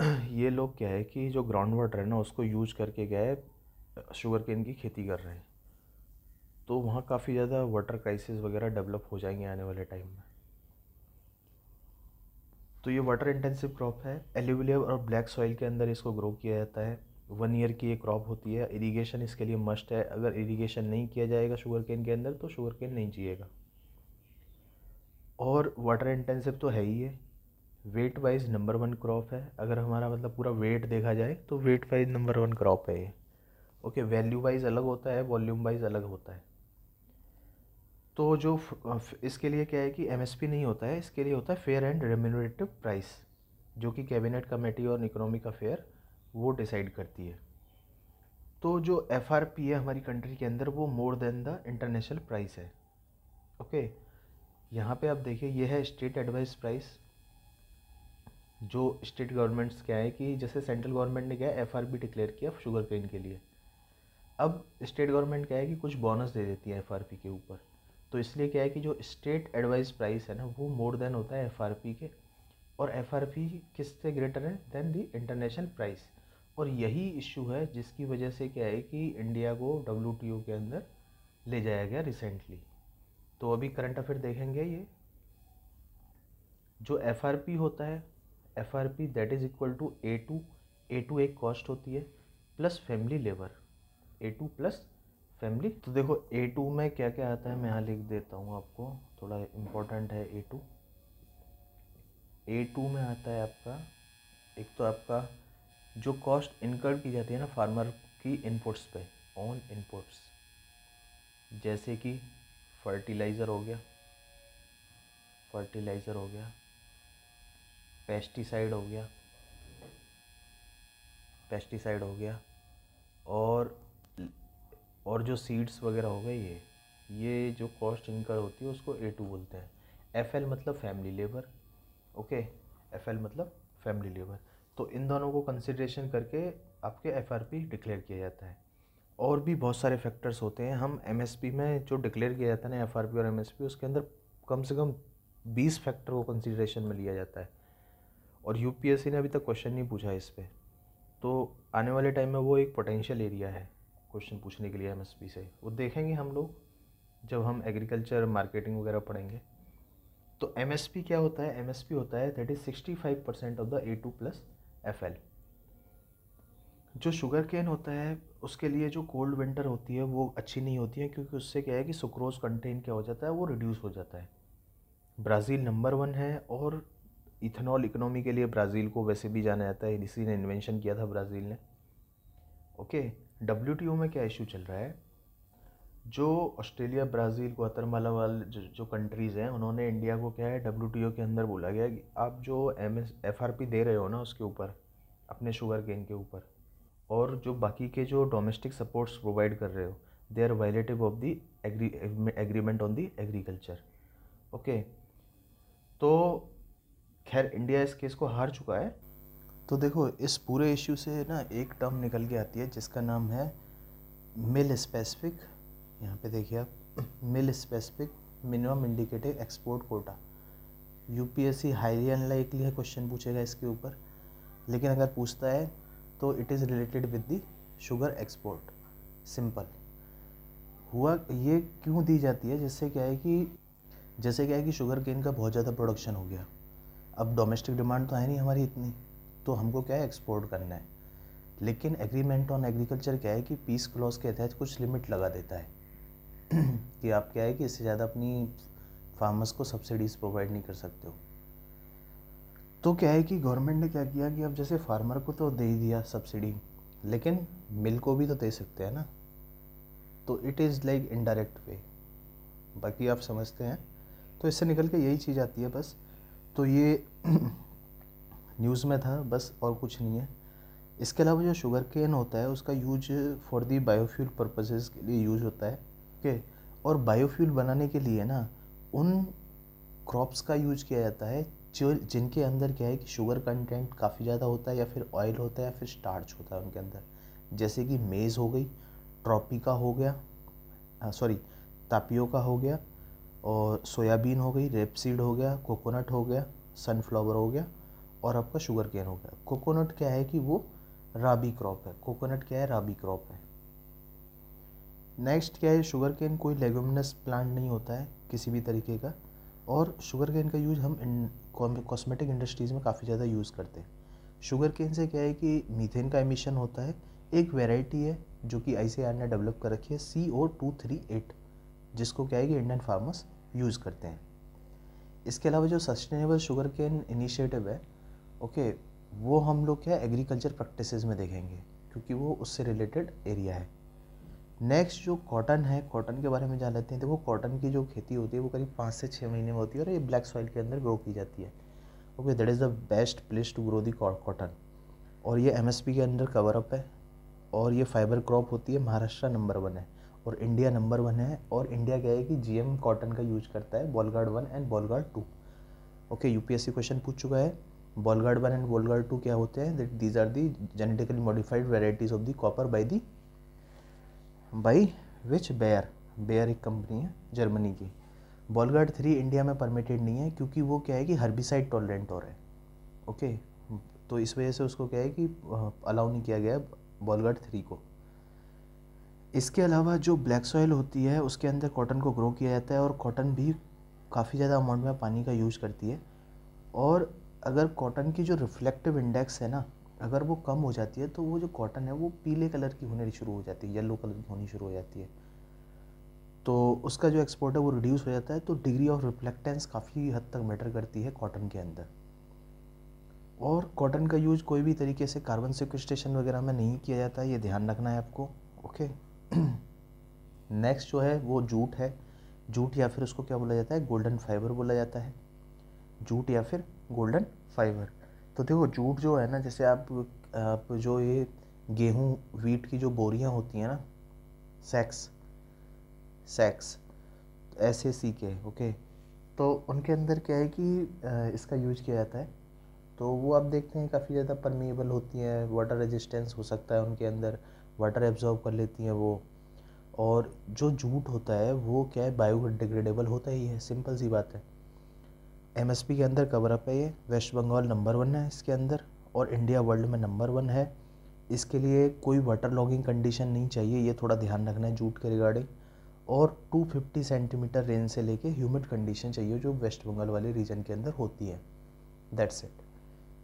ये लोग क्या है कि जो ग्राउंड वाटर है ना उसको यूज करके गए शुगर केन की खेती कर रहे हैं तो वहाँ काफ़ी ज़्यादा वाटर क्राइसिस वगैरह डेवलप हो जाएंगे आने वाले टाइम में तो ये वाटर इंटेंसिव क्रॉप है एलिविलियम और ब्लैक सॉइल के अंदर इसको ग्रो किया जाता है वन ईयर की ये क्रॉप होती है इरिगेशन इसके लिए मस्ट है अगर इरिगेशन नहीं किया जाएगा शुगर केन के अंदर तो शुगर केन नहीं जिएगा और वाटर इंटेंसिव तो है ही है weight wise number one crop है अगर हमारा मतलब पूरा वेट देखा जाए तो weight wise number one crop है ये ओके वैल्यू वाइज अलग होता है वॉल्यूम वाइज अलग होता है तो जो इसके लिए क्या है कि एमएसपी नहीं होता है इसके लिए होता है फेयर एंड रेम्यूनरेटिव प्राइस जो कि कैबिनेट कमेटी और इकोनॉमिक अफेयर वो डिसाइड करती है तो जो एफ है हमारी कंट्री के अंदर वो more than the international price है ओके यहाँ पे आप देखिए ये है स्टेट एडवाइस प्राइस जो स्टेट गवर्नमेंट्स क्या है कि जैसे सेंट्रल गवर्नमेंट ने क्या है एफ डिक्लेयर किया शुगर केन के लिए अब स्टेट गवर्नमेंट क्या है कि कुछ बोनस दे देती है एफ के ऊपर तो इसलिए क्या है कि जो स्टेट एडवाइज प्राइस है ना वो मोर देन होता है एफ के और एफ किससे ग्रेटर है देन दी इंटरनेशनल प्राइस और यही इशू है जिसकी वजह से क्या है कि इंडिया को डब्ल्यू के अंदर ले जाया गया रिसेंटली तो अभी करंट अफेयर देखेंगे ये जो एफ होता है F R P that is equal to A two A two एक कॉस्ट होती है plus family labour A two plus family तो देखो ए टू में क्या क्या आता है मैं यहाँ लिख देता हूँ आपको थोड़ा इम्पोर्टेंट है ए टू ए टू में आता है आपका एक तो आपका जो कॉस्ट इनकर्ड की जाती है ना फार्मर की इनपुट्स पे ऑन इनपुट्स जैसे कि फर्टिलाइज़र हो गया फर्टिलाइज़र हो गया पेस्टिसाइड हो गया पेस्टिसाइड हो गया और और जो सीड्स वगैरह हो गए ये ये जो कॉस्ट इनकर होती है उसको ए टू बोलते हैं एफ एल मतलब family labour okay F L मतलब फैमिली लेबर तो इन दोनों को कंसिड्रेशन करके आपके एफ आर पी डिक्लेयर किया जाता है और भी बहुत सारे फैक्टर्स होते हैं हम एम एस पी में जो डिक्लेयर किया जाता है ना एफ आर पी और एम एस पी उसके अंदर कम से कम बीस फैक्टर को कंसिड्रेशन में लिया जाता है और यू पी एस सी ने अभी तक क्वेश्चन नहीं पूछा इस पर तो आने वाले टाइम में वो एक पोटेंशियल एरिया है क्वेश्चन पूछने के लिए एमएसपी से वो देखेंगे हम लोग जब हम एग्रीकल्चर मार्केटिंग वगैरह पढ़ेंगे तो एम क्या होता है एम होता है that is sixty five percent of the A two plus F L जो शुगर केन होता है उसके लिए जो कोल्ड विंटर होती है वो अच्छी नहीं होती है क्योंकि उससे क्या है कि सुक्रोज कंटेन क्या हो जाता है वो रिड्यूस हो जाता है ब्राज़ील नंबर वन है और इथेनॉल इकोनॉमी के लिए ब्राज़ील को वैसे भी जाना जाता है इसी ने इन्वेंशन किया था ब्राज़ील ने ओके डब्ल्यू में क्या इशू चल रहा है जो ऑस्ट्रेलिया ब्राज़ील ग्वातरमाला वाले जो, जो कंट्रीज़ हैं उन्होंने इंडिया को क्या है डब्ल्यू के अंदर बोला गया कि आप जो M S F R P दे रहे हो ना उसके ऊपर अपने शुगर केन के ऊपर और जो बाकी के जो डोमेस्टिक सपोर्ट्स प्रोवाइड कर रहे हो they are violative of the agreement on the agriculture okay तो खैर इंडिया इस केस को हार चुका है तो देखो इस पूरे इश्यू से ना एक टर्म निकल के आती है जिसका नाम है मिल स्पेसिफिक यहाँ पे देखिए आप mill specific minimum indicative export quota UPSC highly unlikely है क्वेश्चन पूछेगा इसके ऊपर लेकिन अगर पूछता है तो it is related with the sugar export simple हुआ ये क्यों दी जाती है जिससे क्या है कि जैसे क्या है कि शुगर केन का बहुत ज़्यादा प्रोडक्शन हो गया अब डोमेस्टिक डिमांड तो है नहीं हमारी इतनी तो हमको क्या है एक्सपोर्ट करना है लेकिन एग्रीमेंट ऑन एग्रीकल्चर क्या है कि पीस क्लॉज के तहत कुछ लिमिट लगा देता है कि आप क्या है कि इससे ज़्यादा अपनी फार्मर्स को सब्सिडीज़ प्रोवाइड नहीं कर सकते हो तो क्या है कि गवर्नमेंट ने क्या किया कि अब जैसे फार्मर को तो दे ही दिया सब्सिडी लेकिन मिल को भी तो दे सकते हैं ना तो it is like indirect way बाकी आप समझते हैं तो इससे निकल के यही चीज़ आती है बस तो ये न्यूज़ में था बस और कुछ नहीं है इसके अलावा जो शुगर केन होता है उसका use for the biofuel purposes के लिए यूज होता है ओके और बायोफ्यूल बनाने के लिए ना उन क्रॉप्स का यूज किया जाता है जो जिनके अंदर क्या है कि शुगर कंटेंट काफ़ी ज़्यादा होता है या फिर ऑयल होता है या फिर स्टार्च होता है उनके अंदर जैसे कि मेज़ हो गई ट्रॉपिका हो गया सॉरी तापियो का हो गया और सोयाबीन हो गई रेपसीड हो गया कोकोनट हो गया सनफ्लावर हो गया और आपका शुगर केन हो गया कोकोनट क्या है कि वो राबी क्रॉप है कोकोनट क्या है राबी क्रॉप है नेक्स्ट क्या है शुगर केन कोई लेगोमिनस प्लांट नहीं होता है किसी भी तरीके का और शुगर केन का यूज़ हम कॉस्मेटिक इंडस्ट्रीज़ में काफ़ी ज़्यादा यूज़ करते हैं शुगर केन से क्या है कि मीथेन का एमिशन होता है एक वेराइटी है जो कि आई ने डेवलप कर रखी है C O two three eight जिसको क्या है कि इंडियन फार्मर्स यूज़ करते हैं इसके अलावा जो सस्टेनेबल शुगर केन इनिशिएटिव है ओके वो हम लोग क्या एग्रीकल्चर प्रैक्टिसेस में देखेंगे क्योंकि वो उससे रिलेटेड एरिया है नेक्स्ट जो कॉटन है कॉटन के बारे में जान लेते हैं देखो तो कॉटन की जो खेती होती है वो करीब पाँच से छः महीने में होती है और ये ब्लैक सॉइल के अंदर ग्रो की जाती है okay that is the best place to grow the cotton और ये एम के अंदर कवर अप है और ये फाइबर क्रॉप होती है महाराष्ट्र नंबर वन है और इंडिया नंबर वन है और इंडिया क्या है कि जीएम कॉटन का यूज करता है Bollgard one and Bollgard two okay UPSC question पूछ चुका है Bollgard one and Bollgard two क्या होते हैं that these are the genetically modified varieties of the copper by the by which Bayer Bayer एक कंपनी है जर्मनी की बॉलगार्ड थ्री इंडिया में परमिटेड नहीं है क्योंकि वो क्या है कि हर्बिसाइड टॉलरेंट और है ओके तो इस वजह से उसको क्या है कि अलाउ नहीं किया गया बॉलगार्ड थ्री को इसके अलावा जो ब्लैक सॉइल होती है उसके अंदर कॉटन को ग्रो किया जाता है और कॉटन भी काफ़ी ज़्यादा अमाउंट में पानी का यूज करती है और अगर कॉटन की जो रिफ्लेक्टिव इंडेक्स है ना अगर वो कम हो जाती है तो वो जो कॉटन है वो पीले कलर की होने शुरू हो जाती है येलो कलर की होनी शुरू हो जाती है तो उसका जो एक्सपोर्ट है वो रिड्यूस हो जाता है तो डिग्री ऑफ रिफ्लेक्टेंस काफ़ी हद तक मैटर करती है कॉटन के अंदर और कॉटन का यूज कोई भी तरीके से कार्बन सिक्वेस्टेशन वगैरह में नहीं किया जाता है ये ध्यान रखना है आपको ओके नेक्स्ट जो है वो जूट है जूट या फिर उसको क्या बोला जाता है गोल्डन फाइबर बोला जाता है जूट या फिर गोल्डन फाइबर तो देखो जूट जो है ना जैसे आप आप जो ये गेहूँ वीट की जो बोरियाँ होती हैं ना सेक्स सेक्स ऐसे सी के ओके तो उनके अंदर क्या है कि इसका यूज किया जाता है तो वो आप देखते हैं काफ़ी ज़्यादा परमिएबल होती हैं वाटर रेजिस्टेंस हो सकता है उनके अंदर वाटर एब्जॉर्ब कर लेती हैं वो और जो जूट होता है वो क्या है बायोडिग्रेडेबल होता ही है सिंपल सी बात है पी के अंदर कवर अप है ये वेस्ट बंगाल नंबर वन है इसके अंदर और इंडिया वर्ल्ड में नंबर वन है इसके लिए कोई वाटर लॉगिंग कंडीशन नहीं चाहिए ये थोड़ा ध्यान रखना है जूट के रिगार्डिंग और 250 सेंटीमीटर रेंज से लेके ह्यूमिड कंडीशन चाहिए जो वेस्ट बंगाल वाले रीजन के अंदर होती है दैट्स इट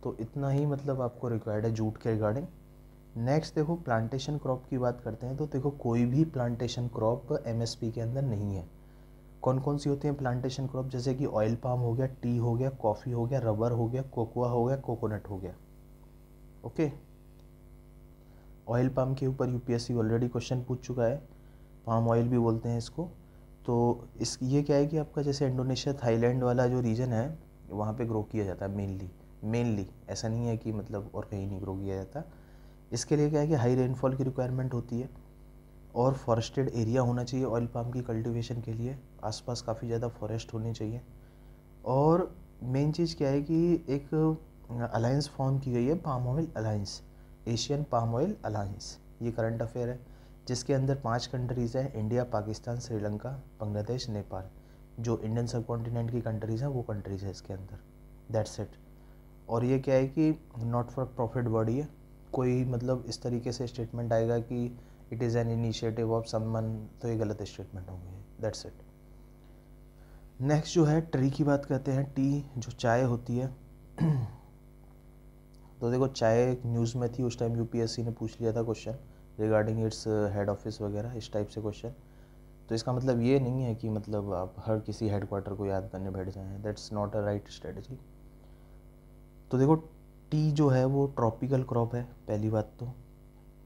तो इतना ही मतलब आपको रिक्वायर्ड है जूट के रिगार्डिंग नेक्स्ट देखो प्लांटेशन क्रॉप की बात करते हैं तो देखो कोई भी प्लांटेशन क्रॉप एम के अंदर नहीं है कौन कौन सी होती हैं प्लांटेशन क्रॉप जैसे कि ऑयल पाम हो गया टी हो गया कॉफ़ी हो गया रबर हो गया कोकोआ हो गया कोकोनट हो गया ओके ऑयल पाम के ऊपर यूपीएससी ऑलरेडी क्वेश्चन पूछ चुका है पाम ऑयल भी बोलते हैं इसको तो इस ये क्या है कि आपका जैसे इंडोनेशिया थाईलैंड वाला जो रीजन है वहाँ पे ग्रो किया जाता है मेनली मेनली ऐसा नहीं है कि मतलब और कहीं नहीं ग्रो किया जाता इसके लिए क्या है कि हाई रेनफॉल की रिक्वायरमेंट होती है और फॉरेस्टेड एरिया होना चाहिए ऑयल पाम की कल्टीवेशन के लिए आसपास काफ़ी ज़्यादा फॉरेस्ट होने चाहिए और मेन चीज़ क्या है कि एक अलायंस फॉर्म की गई है palm oil alliance Asian palm oil alliance ये करंट अफेयर है जिसके अंदर पांच कंट्रीज़ हैं इंडिया पाकिस्तान श्रीलंका बांग्लादेश नेपाल जो इंडियन सब कॉन्टीनेंट की कंट्रीज़ हैं वो कंट्रीज़ हैं इसके अंदर दैट्स इट और ये क्या है कि नॉट फॉर प्रॉफिट बॉडी है कोई मतलब इस तरीके से स्टेटमेंट आएगा कि it is an initiative of समन तो ये गलत स्टेटमेंट होंगे दैट्स इट नेक्स्ट जो है ट्री की बात करते हैं टी जो चाय होती है तो देखो चाय न्यूज़ में थी उस टाइम यूपीएससी ने पूछ लिया था question regarding its head office वगैरह इस टाइप से क्वेश्चन तो इसका मतलब ये नहीं है कि मतलब आप हर किसी हेड क्वार्टर को याद करने बैठ जाए that's not a right strategy तो देखो टी जो है वो ट्रॉपिकल क्रॉप है पहली बात तो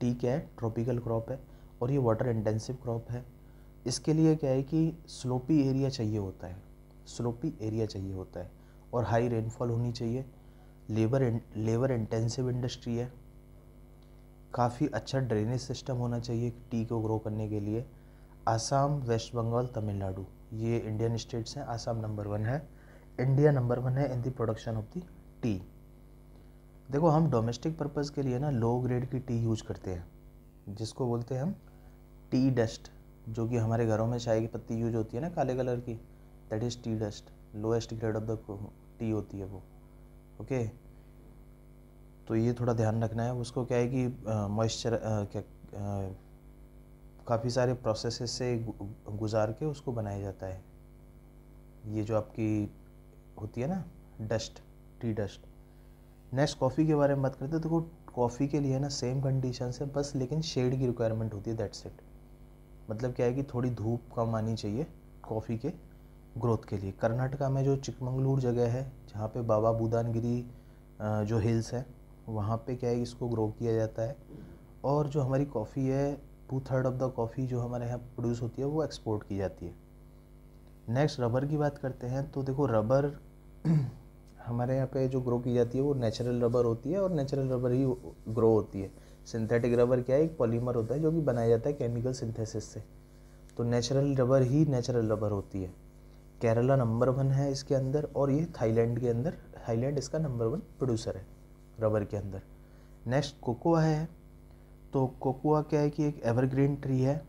टी क्या है ट्रॉपिकल क्रॉप है और ये वाटर इंटेंसिव क्रॉप है इसके लिए क्या है कि स्लोपी एरिया चाहिए होता है स्लोपी एरिया चाहिए होता है और हाई रेनफॉल होनी चाहिए लेबर लेबर इंटेंसिव इंडस्ट्री है काफ़ी अच्छा ड्रेनेज सिस्टम होना चाहिए टी को ग्रो करने के लिए आसाम वेस्ट बंगाल तमिलनाडु ये इंडियन स्टेट्स हैं आसाम नंबर वन है इंडिया नंबर वन है in the production of the tea देखो हम डोमेस्टिक पर्पज़ के लिए ना लो ग्रेड की टी यूज करते हैं जिसको बोलते हैं हम टी डस्ट जो कि हमारे घरों में चाय की पत्ती यूज होती है ना काले कलर की that is tea dust lowest grade of the tea होती है वो ओके तो ये थोड़ा ध्यान रखना है उसको क्या है कि मॉइस्चर क्या काफ़ी सारे प्रोसेस से गुजार के उसको बनाया जाता है ये जो आपकी होती है ना dust tea dust next coffee के बारे में बात करते हैं देखो तो कॉफ़ी के लिए ना सेम कंडीशन है बस लेकिन शेड की रिक्वायरमेंट होती है दैट्स इट मतलब क्या है कि थोड़ी धूप कम आनी चाहिए कॉफ़ी के ग्रोथ के लिए कर्नाटका में जो चिकमंगलूर जगह है जहाँ पे बाबा बुदानगिरी जो हिल्स है वहाँ पे क्या है इसको ग्रो किया जाता है और जो हमारी कॉफ़ी है two third of the coffee जो हमारे यहाँ प्रोड्यूस होती है वो एक्सपोर्ट की जाती है नेक्स्ट रबर की बात करते हैं तो देखो रबर हमारे यहाँ पे जो ग्रो की जाती है वो नेचुरल रबर होती है और नेचुरल रबर ही ग्रो होती है सिंथेटिक रबर क्या है एक पॉलीमर होता है जो कि बनाया जाता है केमिकल सिंथेसिस से तो नेचुरल रबर ही नेचुरल रबर होती है केरला नंबर वन है इसके अंदर और ये थाईलैंड के अंदर थाईलैंड इसका नंबर वन प्रोड्यूसर है रबर के अंदर नेक्स्ट कोकोआ है तो कोकोआ क्या है कि एक एवरग्रीन ट्री है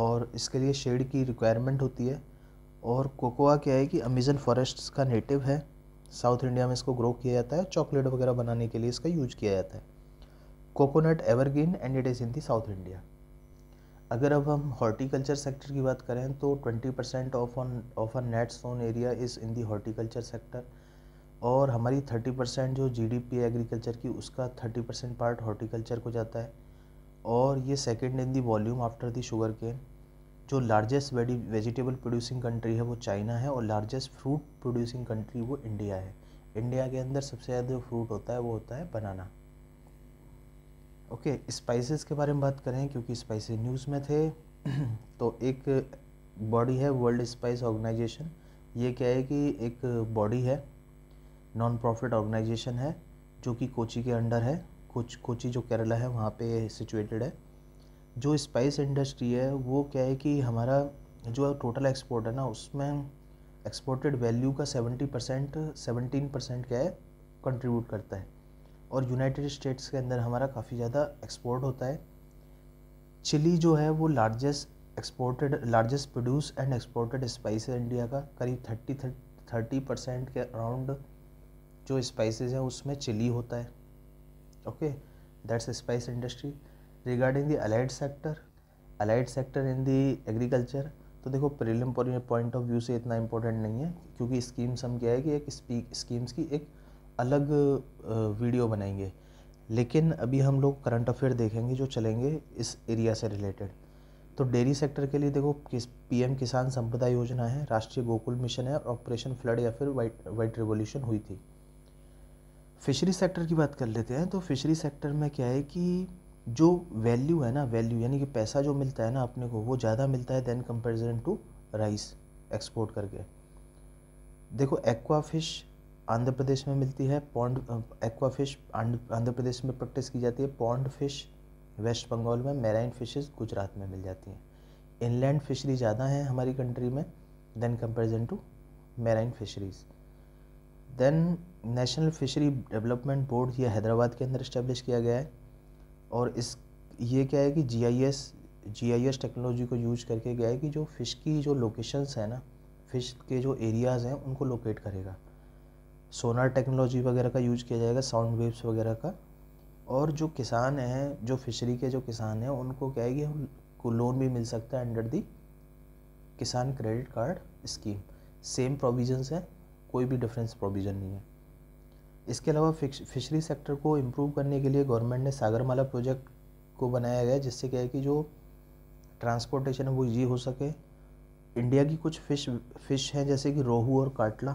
और इसके लिए शेड की रिक्वायरमेंट होती है और कोकोआ क्या है कि अमेजन फॉरेस्ट्स का नेटिव है साउथ इंडिया में इसको ग्रो किया जाता है चॉकलेट वगैरह बनाने के लिए इसका यूज किया जाता है coconut evergreen and it is in the south India अगर अब हम हॉर्टिकल्चर सेक्टर की बात करें तो 20 percent of on of a net sown area is in the horticulture sector और हमारी 30 परसेंट जो जीडीपी एग्रीकल्चर की उसका 30 परसेंट पार्ट हॉर्टिकल्चर को जाता है और ये second in the volume after the sugar cane जो लार्जेस्ट वेजिटेबल प्रोड्यूसिंग कंट्री है वो चाइना है और लार्जेस्ट फ्रूट प्रोड्यूसिंग कंट्री वो इंडिया है इंडिया के अंदर सबसे ज़्यादा जो फ्रूट होता है वो होता है बनाना ओके okay, स्पाइसेस के बारे में बात करें क्योंकि स्पाइसेस न्यूज़ में थे तो एक बॉडी है वर्ल्ड स्पाइस ऑर्गेनाइजेशन ये क्या है कि एक बॉडी है नॉन प्रॉफिट ऑर्गेनाइजेशन है जो कि कोची के अंडर है कोच कोची जो केरला है वहाँ पे सिचुएटेड है जो स्पाइस इंडस्ट्री है वो क्या है कि हमारा जो टोटल एक्सपोर्ट है ना उसमें एक्सपोर्टेड वैल्यू का सेवेंटी परसेंट सेवनटीन परसेंट क्या है कंट्रीब्यूट करता है और यूनाइटेड स्टेट्स के अंदर हमारा काफ़ी ज़्यादा एक्सपोर्ट होता है चिली जो है वो largest exported largest produce and exported spice है इंडिया का करीब थर्टी थर्टी परसेंट के अराउंड जो स्पाइसेस हैं उसमें चिली होता है okay that's spice industry regarding the allied sector allied sector in the agriculture तो देखो प्रीलिम पॉइंट ऑफ व्यू से इतना इम्पोर्टेंट नहीं है क्योंकि स्कीम्स हम क्या है कि एक स्पीक स्कीम्स की एक अलग वीडियो बनाएंगे लेकिन अभी हम लोग करंट अफेयर देखेंगे जो चलेंगे इस एरिया से रिलेटेड तो डेयरी सेक्टर के लिए देखो किस पी किसान संपदा योजना है राष्ट्रीय गोकुल मिशन है और ऑपरेशन फ्लड या फिर वाइट वाइट रिवोल्यूशन हुई थी फिशरी सेक्टर की बात कर लेते हैं तो फिशरी सेक्टर में क्या है कि जो वैल्यू है ना वैल्यू यानी कि पैसा जो मिलता है ना अपने को वो ज़्यादा मिलता है than comparison to rice export करके देखो एक्वा फिश आंध्र प्रदेश में मिलती है pond aqua fish Andhra Pradesh में प्रैक्टिस की जाती है पौंड फिश वेस्ट बंगाल में मेराइन फिशेज गुजरात में मिल जाती हैं इनलैंड फिशरी ज़्यादा हैं हमारी कंट्री में than comparison to marine fisheries than national fishery development board यह हैदराबाद के अंदर इस्टेब्लिश किया गया है और इस ये क्या है कि G I S G I S technology को यूज करके क्या है कि जो फ़िश की जो लोकेशंस है ना फ़िश के जो एरियाज़ हैं उनको लोकेट करेगा सोनार टेक्नोलॉजी वगैरह का यूज किया जाएगा साउंड वेव्स वगैरह का और जो किसान हैं जो फिशरी के जो किसान हैं उनको क्या है कि को लोन भी मिल सकता है under the Kisan credit card scheme same provisions है कोई भी डिफरेंस प्रोविज़न नहीं है इसके अलावा फिशरी सेक्टर को इम्प्रूव करने के लिए गवर्नमेंट ने सागरमाला प्रोजेक्ट को बनाया गया जिससे क्या है कि जो ट्रांसपोर्टेशन है वो ईजी हो सके इंडिया की कुछ फ़िश फ़िश हैं जैसे कि रोहू और काटला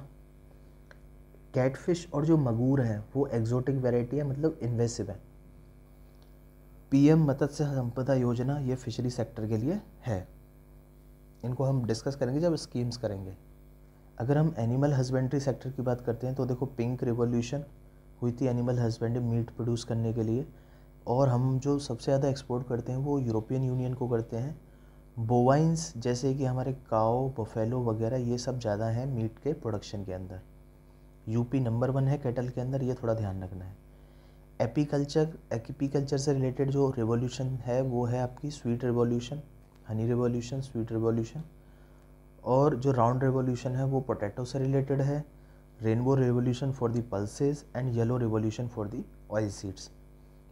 कैटफिश और जो मगूर हैं वो एक्जोटिक वैरायटी है मतलब इन्वेसिव है पीएम मत्स्य संपदा योजना ये फिशरी सेक्टर के लिए है इनको हम डिस्कस करेंगे जब स्कीम्स करेंगे अगर हम एनिमल हस्बेंड्री सेक्टर की बात करते हैं तो देखो पिंक रिवोल्यूशन हुई थी एनिमल हस्बेंड्री मीट प्रोड्यूस करने के लिए और हम जो सबसे ज़्यादा एक्सपोर्ट करते हैं वो यूरोपियन यूनियन को करते हैं बोवाइंस जैसे कि हमारे काओ बफेलो वगैरह ये सब ज़्यादा हैं मीट के प्रोडक्शन के अंदर यूपी नंबर वन है कैटल के अंदर ये थोड़ा ध्यान रखना है एपीकल्चर एपीकल्चर से रिलेटेड जो रिवोल्यूशन है वो है आपकी sweet revolution honey revolution sweet revolution और जो राउंड रेवोल्यूशन है वो पोटैटो से रिलेटेड है rainbow revolution for the pulses and yellow revolution for the oil seeds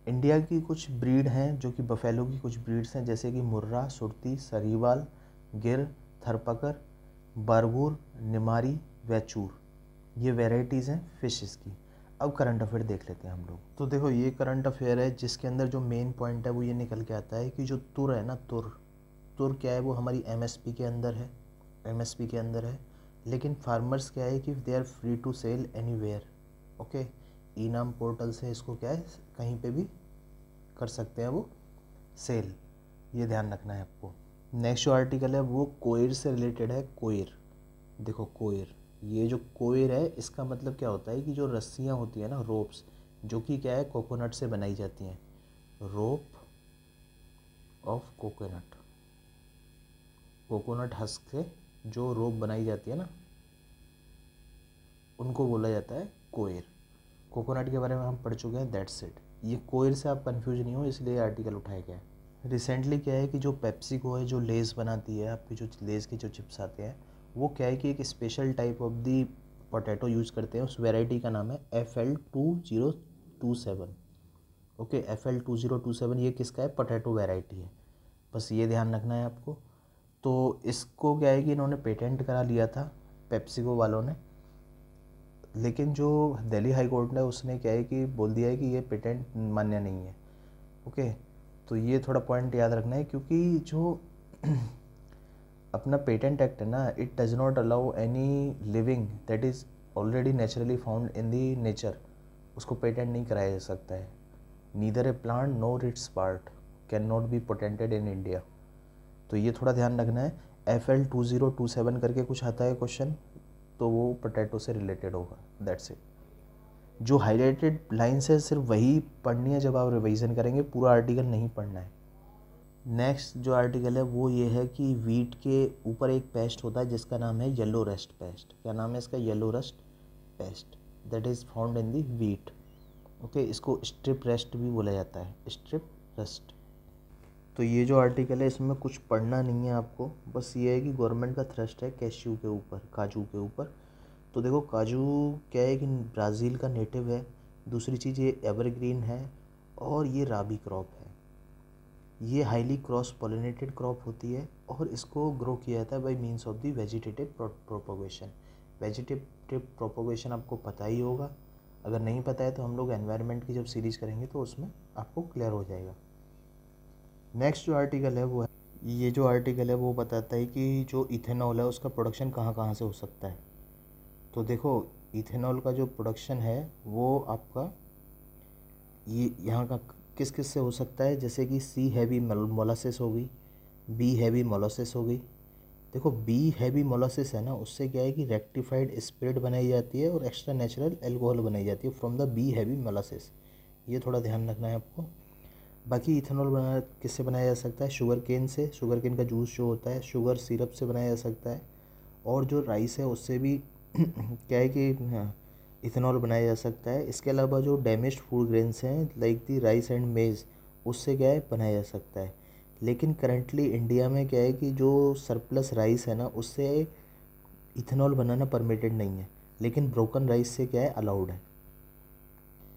India की कुछ ब्रीड हैं जो कि बफेलो की कुछ ब्रीड्स हैं जैसे कि मुर्रा सुरती सरीवाल गिर थरपकर बारगुर निमारी वैचूर ये वेराइटीज़ हैं फिशेस की अब करंट अफेयर देख लेते हैं हम लोग तो देखो ये करंट अफेयर है जिसके अंदर जो मेन पॉइंट है वो ये निकल के आता है कि जो तुर है ना तुर तुर क्या है वो हमारी एमएसपी के अंदर है पी के अंदर है लेकिन फार्मर्स क्या है कि they are free to sell anywhere okay e NAM portal से इसको क्या है कहीं पे भी कर सकते हैं वो सेल ये ध्यान रखना है आपको नेक्स्ट जो आर्टिकल है वो कोयर से रिलेटेड है कोयर देखो कोयर ये जो कोयर है इसका मतलब क्या होता है कि जो रस्सियाँ होती है ना रोप्स जो कि क्या है कोकोनट से बनाई जाती हैं rope of coconut coconut husk से जो रोप बनाई जाती है ना उनको बोला जाता है कोयर कोकोनट के बारे में हम पढ़ चुके हैं दैट्स इट ये कोयर से आप कन्फ्यूज नहीं हो इसलिए आर्टिकल उठाया गया है रिसेंटली क्या है कि जो पेप्सी को है जो लेस बनाती है आपके जो लेस के जो चिप्स आते हैं वो क्या है कि एक special type of the potato use करते हैं उस वेराइटी का नाम है F L two zero two seven okay F L two zero two seven ये किसका है पोटैटो वेराइटी है बस ये ध्यान रखना है आपको तो इसको क्या है कि इन्होंने पेटेंट करा लिया था पेप्सिको वालों ने लेकिन जो दिल्ली हाई कोर्ट ने उसने क्या है कि बोल दिया है कि ये पेटेंट मान्य नहीं है ओके तो ये थोड़ा पॉइंट याद रखना है क्योंकि जो अपना पेटेंट एक्ट है ना it does not allow any living that is already naturally found in the nature उसको पेटेंट नहीं कराया जा सकता है neither a plant nor its part can not be patented in India तो ये थोड़ा ध्यान रखना है F L two zero two seven करके कुछ आता है क्वेश्चन तो वो पोटैटो से रिलेटेड होगा दैट्स इट जो हाईलाइटेड लाइन्स है सिर्फ वही पढ़नी है जब आप रिवीजन करेंगे पूरा आर्टिकल नहीं पढ़ना है नेक्स्ट जो आर्टिकल है वो ये है कि वीट के ऊपर एक पेस्ट होता है जिसका नाम है येलो रस्ट पेस्ट क्या नाम है इसका yellow rust pest that is found in the wheat okay इसको स्ट्रिप रेस्ट भी बोला जाता है स्ट्रिप रस्ट तो ये जो आर्टिकल है इसमें कुछ पढ़ना नहीं है आपको बस ये है कि गवर्नमेंट का थ्रस्ट है कैश्यू के ऊपर काजू के ऊपर तो देखो काजू क्या है कि ब्राज़ील का नेटिव है दूसरी चीज़ ये एवरग्रीन है और ये राबी क्रॉप है ये हाईली क्रॉस पोलिनेटेड क्रॉप होती है और इसको ग्रो किया जाता है by means of the vegetative propagation vegetative propagation आपको पता ही होगा अगर नहीं पता है तो हम लोग एनवायरनमेंट की जब सीरीज़ करेंगे तो उसमें आपको क्लियर हो जाएगा नेक्स्ट जो आर्टिकल है वो है ये जो आर्टिकल है वो बताता है कि जो इथेनॉल है उसका प्रोडक्शन कहाँ कहाँ से हो सकता है तो देखो इथेनॉल का जो प्रोडक्शन है वो आपका ये यहाँ का किस किस से हो सकता है जैसे कि सी हैवी मोलासिस होगी बी हैवी मोलासिस होगी देखो बी हैवी मोलासिस है ना उससे क्या है कि रेक्टिफाइड स्पिरिट बनाई जाती है और एक्स्ट्रा नेचुरल एल्कोहल बनाई जाती है from the B heavy molasses ये थोड़ा ध्यान रखना है आपको बाकी इथेनॉल बना किससे बनाया जा सकता है शुगर केन से शुगर केन का जूस जो होता है शुगर सिरप से बनाया जा सकता है और जो राइस है उससे भी क्या है कि हाँ, इथेनॉल बनाया जा सकता है इसके अलावा जो डैमेज फूड ग्रेन्स हैं like the rice and maize उससे क्या है बनाया जा सकता है लेकिन करंटली इंडिया में क्या है कि जो सरप्लस राइस है ना उससे इथेनॉल बनाना परमिटेड नहीं है लेकिन ब्रोकन राइस से क्या है अलाउड है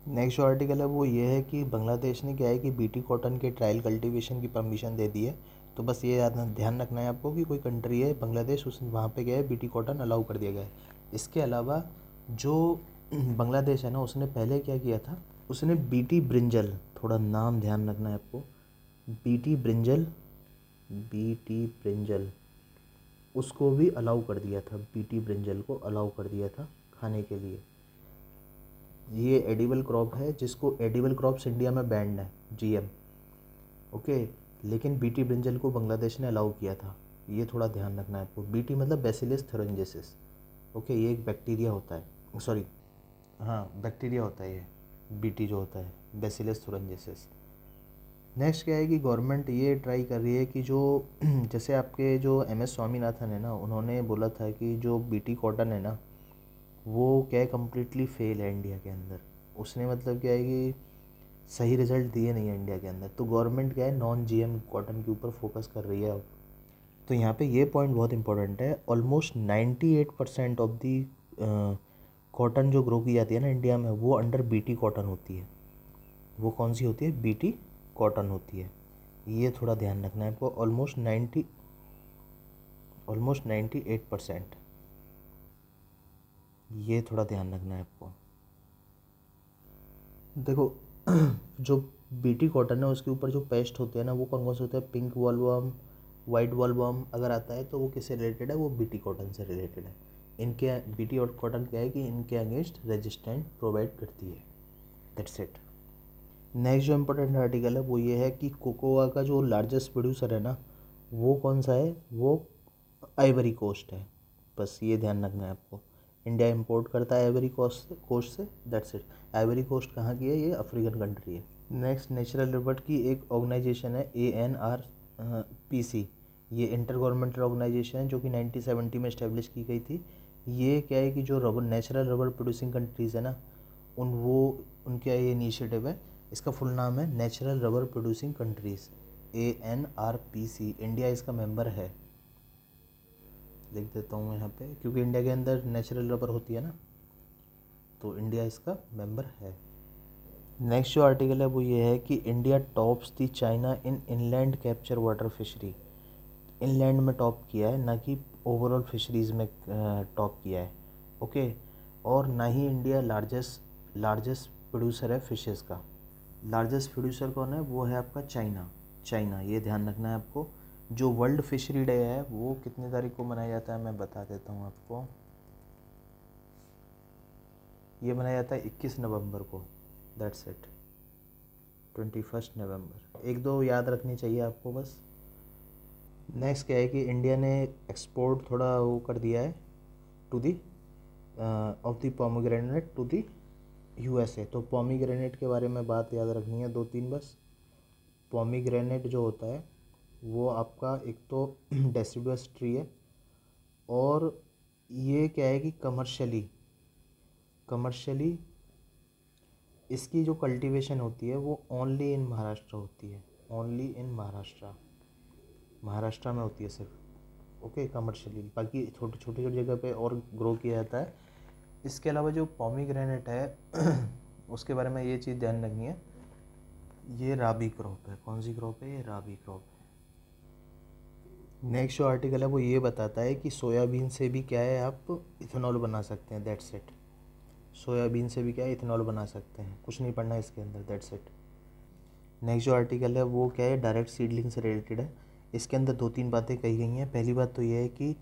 नेक्स्ट जो आर्टिकल है वो ये है कि बांग्लादेश ने क्या है कि बीटी कॉटन के ट्रायल कल्टीवेशन की परमिशन दे दी है तो बस ये ध्यान रखना है आपको कि कोई कंट्री है बांग्लादेश उस वहाँ पे गया है बीटी कॉटन अलाउ कर दिया गया है इसके अलावा जो बांग्लादेश है ना उसने पहले क्या किया था उसने बी ब्रिंजल थोड़ा नाम ध्यान रखना है आपको बी ब्रिंजल बी ब्रिंजल उसको भी अलाउ कर दिया था बी ब्रिंजल को अलाउ कर दिया था खाने के लिए ये एडिबल क्रॉप है जिसको एडिबल क्रॉप्स इंडिया में बैंड है जी ओके लेकिन बीटी ब्रिंजल को बांग्लादेश ने अलाउ किया था ये थोड़ा ध्यान रखना है आपको बीटी मतलब बेसिलिस थरंजेसिस ओके ये एक बैक्टीरिया होता है सॉरी हाँ बैक्टीरिया होता है ये बीटी जो होता है बेसिलस थोरेंजेसिस नेक्स्ट क्या है कि गवर्नमेंट ये ट्राई कर रही है कि जो जैसे आपके जो एम एस स्वामीनाथन है ना उन्होंने बोला था कि जो बीटी कॉटन है ना वो क्या है कम्प्लीटली फेल है इंडिया के अंदर उसने मतलब क्या है कि सही रिज़ल्ट दिए नहीं है इंडिया के अंदर तो गवर्नमेंट क्या है नॉन एम कॉटन के ऊपर फोकस कर रही है अब तो यहाँ पे ये पॉइंट बहुत इंपॉर्टेंट है almost ninety eight percent of the cotton जो ग्रो की जाती है ना इंडिया में वो अंडर बीटी कॉटन होती है वो कौन सी होती है बीटी कॉटन होती है ये थोड़ा ध्यान रखना है आपको almost ninety almost ninety eight percent ये थोड़ा ध्यान रखना है आपको देखो जो बीटी कॉटन है उसके ऊपर जो पेस्ट होते हैं ना वो कौन कौन से होते हैं पिंक वॉलवर्म वाइट वॉलवर्म अगर आता है तो वो किससे रिलेटेड है वो बीटी कॉटन से रिलेटेड है इनके बीटी और कॉटन क्या है कि इनके अगेंस्ट रेजिस्टेंट प्रोवाइड करती है दैट्स इट नेक्स्ट जो इम्पोर्टेंट आर्टिकल है वो ये है कि कोकोआ का जो लार्जेस्ट प्रोड्यूसर है ना वो कौन सा है वो आइवरी कोस्ट है बस ये ध्यान रखना है आपको इंडिया इंपोर्ट करता है एवरी कोस्ट से कोस्ट से दैट्स इट एवरी कोस्ट कहाँ की है ये अफ्रीकन कंट्री है नेक्स्ट नेचुरल रिवर्ट की एक ऑर्गेनाइजेशन है A N R P C ये इंटर गवर्नमेंटल ऑर्गेनाइजेशन है जो कि नाइनटीन सेवेंटी में इस्टेब्लिश की गई थी ये क्या है कि जो rubber natural rubber producing countries है ना उन वो उनका ये इनिशिएटिव है इसका फुल नाम है natural rubber producing countries A N R P C India इसका मेंबर है लिख देता हूँ यहाँ पे क्योंकि इंडिया के अंदर नेचुरल रबर होती है ना तो इंडिया इसका मेंबर है नेक्स्ट जो आर्टिकल है वो ये है कि India tops the China in inland capture water fishery inland में टॉप किया है ना कि ओवरऑल फिशरीज़ में टॉप किया है ओके और ना ही इंडिया लार्जेस्ट लार्जेस्ट प्रोड्यूसर है फिशेज़ का लार्जेस्ट प्रोड्यूसर कौन है वो है आपका चाइना चाइना ये ध्यान रखना है आपको जो वर्ल्ड फिशरी डे है वो कितने तारीख को मनाया जाता है मैं बता देता हूँ आपको ये मनाया जाता है इक्कीस नवंबर को that's it twenty first November एक दो याद रखनी चाहिए आपको बस नेक्स्ट क्या है कि इंडिया ने एक्सपोर्ट थोड़ा वो कर दिया है to the of the pomegranate to the U S A तो पॉमीग्रेनेट के बारे में बात याद रखनी है दो तीन बस पॉमीग्रेनेट जो होता है वो आपका एक तो डेसिडस ट्री है और ये क्या है कि कमर्शली कमर्शली इसकी जो कल्टीवेशन होती है वो ओनली इन महाराष्ट्र होती है ओनली इन महाराष्ट्र महाराष्ट्र में होती है सिर्फ ओके कमर्शियली बाकी छोटे छोटे छोटी जगह पे और ग्रो किया जाता है इसके अलावा जो पॉमी ग्रेनेट है उसके बारे में ये चीज़ ध्यान रखनी है ये राबी क्रॉप है कौन सी क्रॉप है ये राबी क्रॉप है नेक्स्ट जो आर्टिकल है वो ये बताता है कि सोयाबीन से भी क्या है आप इथेनॉल बना सकते हैं दैट सेट सोयाबीन से भी क्या है इथेनॉल बना सकते हैं कुछ नहीं पढ़ना है इसके अंदर दैट सेट नेक्स्ट जो आर्टिकल है वो क्या है डायरेक्ट सीडलिंग से रिलेटेड है इसके अंदर दो तीन बातें कही गई हैं पहली बात तो ये है कि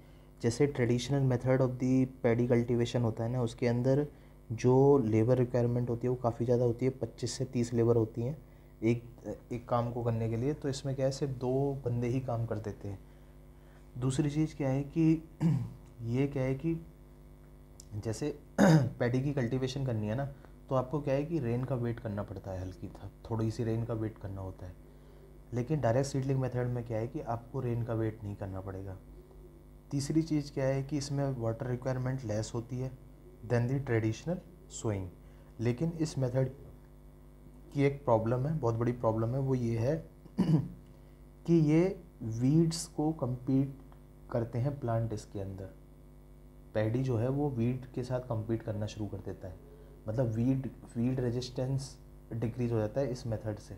जैसे traditional method of the paddy cultivation होता है ना उसके अंदर जो लेबर रिक्वायरमेंट होती है वो काफ़ी ज़्यादा होती है पच्चीस से तीस लेबर होती हैं एक एक काम को करने के लिए तो इसमें क्या है सिर्फ दो बंदे ही काम कर देते हैं दूसरी चीज़ क्या है कि ये क्या है कि जैसे पैडी की कल्टीवेशन करनी है ना तो आपको क्या है कि रेन का वेट करना पड़ता है हल्की थोड़ी सी रेन का वेट करना होता है लेकिन डायरेक्ट सीडलिंग मेथड में क्या है कि आपको रेन का वेट नहीं करना पड़ेगा तीसरी चीज़ क्या है कि इसमें वाटर रिक्वायरमेंट लेस होती है देन दी ट्रेडिशनल सोइंग लेकिन इस मेथड की एक प्रॉब्लम है बहुत बड़ी प्रॉब्लम है वो ये है कि ये वीड्स को कम्पीट करते हैं प्लांट इसके अंदर पैडी जो है वो वीड के साथ कम्पीट करना शुरू कर देता है मतलब वीड वीड रेजिस्टेंस डिक्रीज हो जाता है इस मेथड से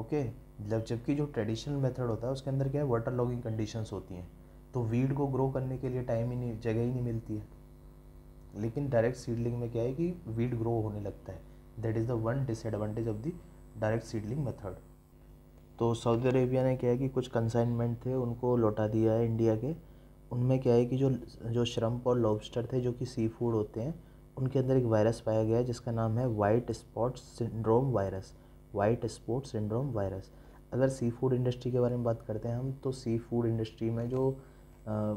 ओके जब मतलब जबकि जो ट्रेडिशनल मेथड होता है उसके अंदर क्या है वाटर लॉगिंग कंडीशंस होती हैं तो वीड को ग्रो करने के लिए टाइम ही नहीं जगह ही नहीं मिलती है लेकिन डायरेक्ट सीडलिंग में क्या है कि वीड ग्रो होने लगता है that is the one disadvantage of the direct seedling method तो सऊदी अरेबिया ने क्या है कि कुछ कंसाइनमेंट थे उनको लौटा दिया है इंडिया के उनमें क्या है कि जो जो श्रम्प और लॉबस्टर थे जो कि सी फूड होते हैं उनके अंदर एक वायरस पाया गया है जिसका नाम है white spot syndrome virus white spot syndrome virus अगर सी फूड इंडस्ट्री के बारे में बात करते हैं हम तो सी फूड इंडस्ट्री में जो आ,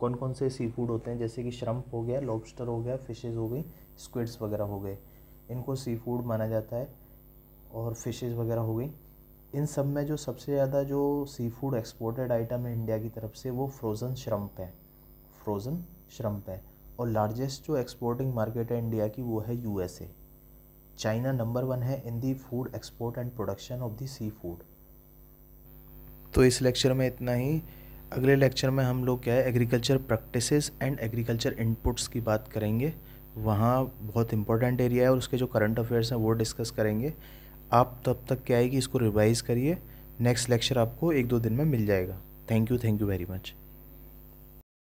कौन कौन से सी फूड होते हैं जैसे कि श्रम्प हो गया लॉबस्टर हो गया फिशेज़ हो गई स्क्विड्स वगैरह हो गए इनको सी फूड माना जाता है और फिशेज़ वगैरह हो गई इन सब में जो सबसे ज़्यादा जो सी फूड एक्सपोर्टेड आइटम है इंडिया की तरफ से वो फ्रोज़न श्रम्प है फ्रोज़न श्रम्प है और लार्जेस्ट जो एक्सपोर्टिंग मार्केट है इंडिया की वो है यू चाइना नंबर वन है in the food export and production of the sea food तो इस लेक्चर में इतना ही अगले लेक्चर में हम लोग क्या है agriculture practices and agriculture inputs की बात करेंगे वहाँ बहुत इंपॉर्टेंट एरिया है और उसके जो करंट अफेयर्स हैं वो डिस्कस करेंगे आप तब तक क्या है कि इसको रिवाइज़ करिए नेक्स्ट लेक्चर आपको एक दो दिन में मिल जाएगा thank you thank you very much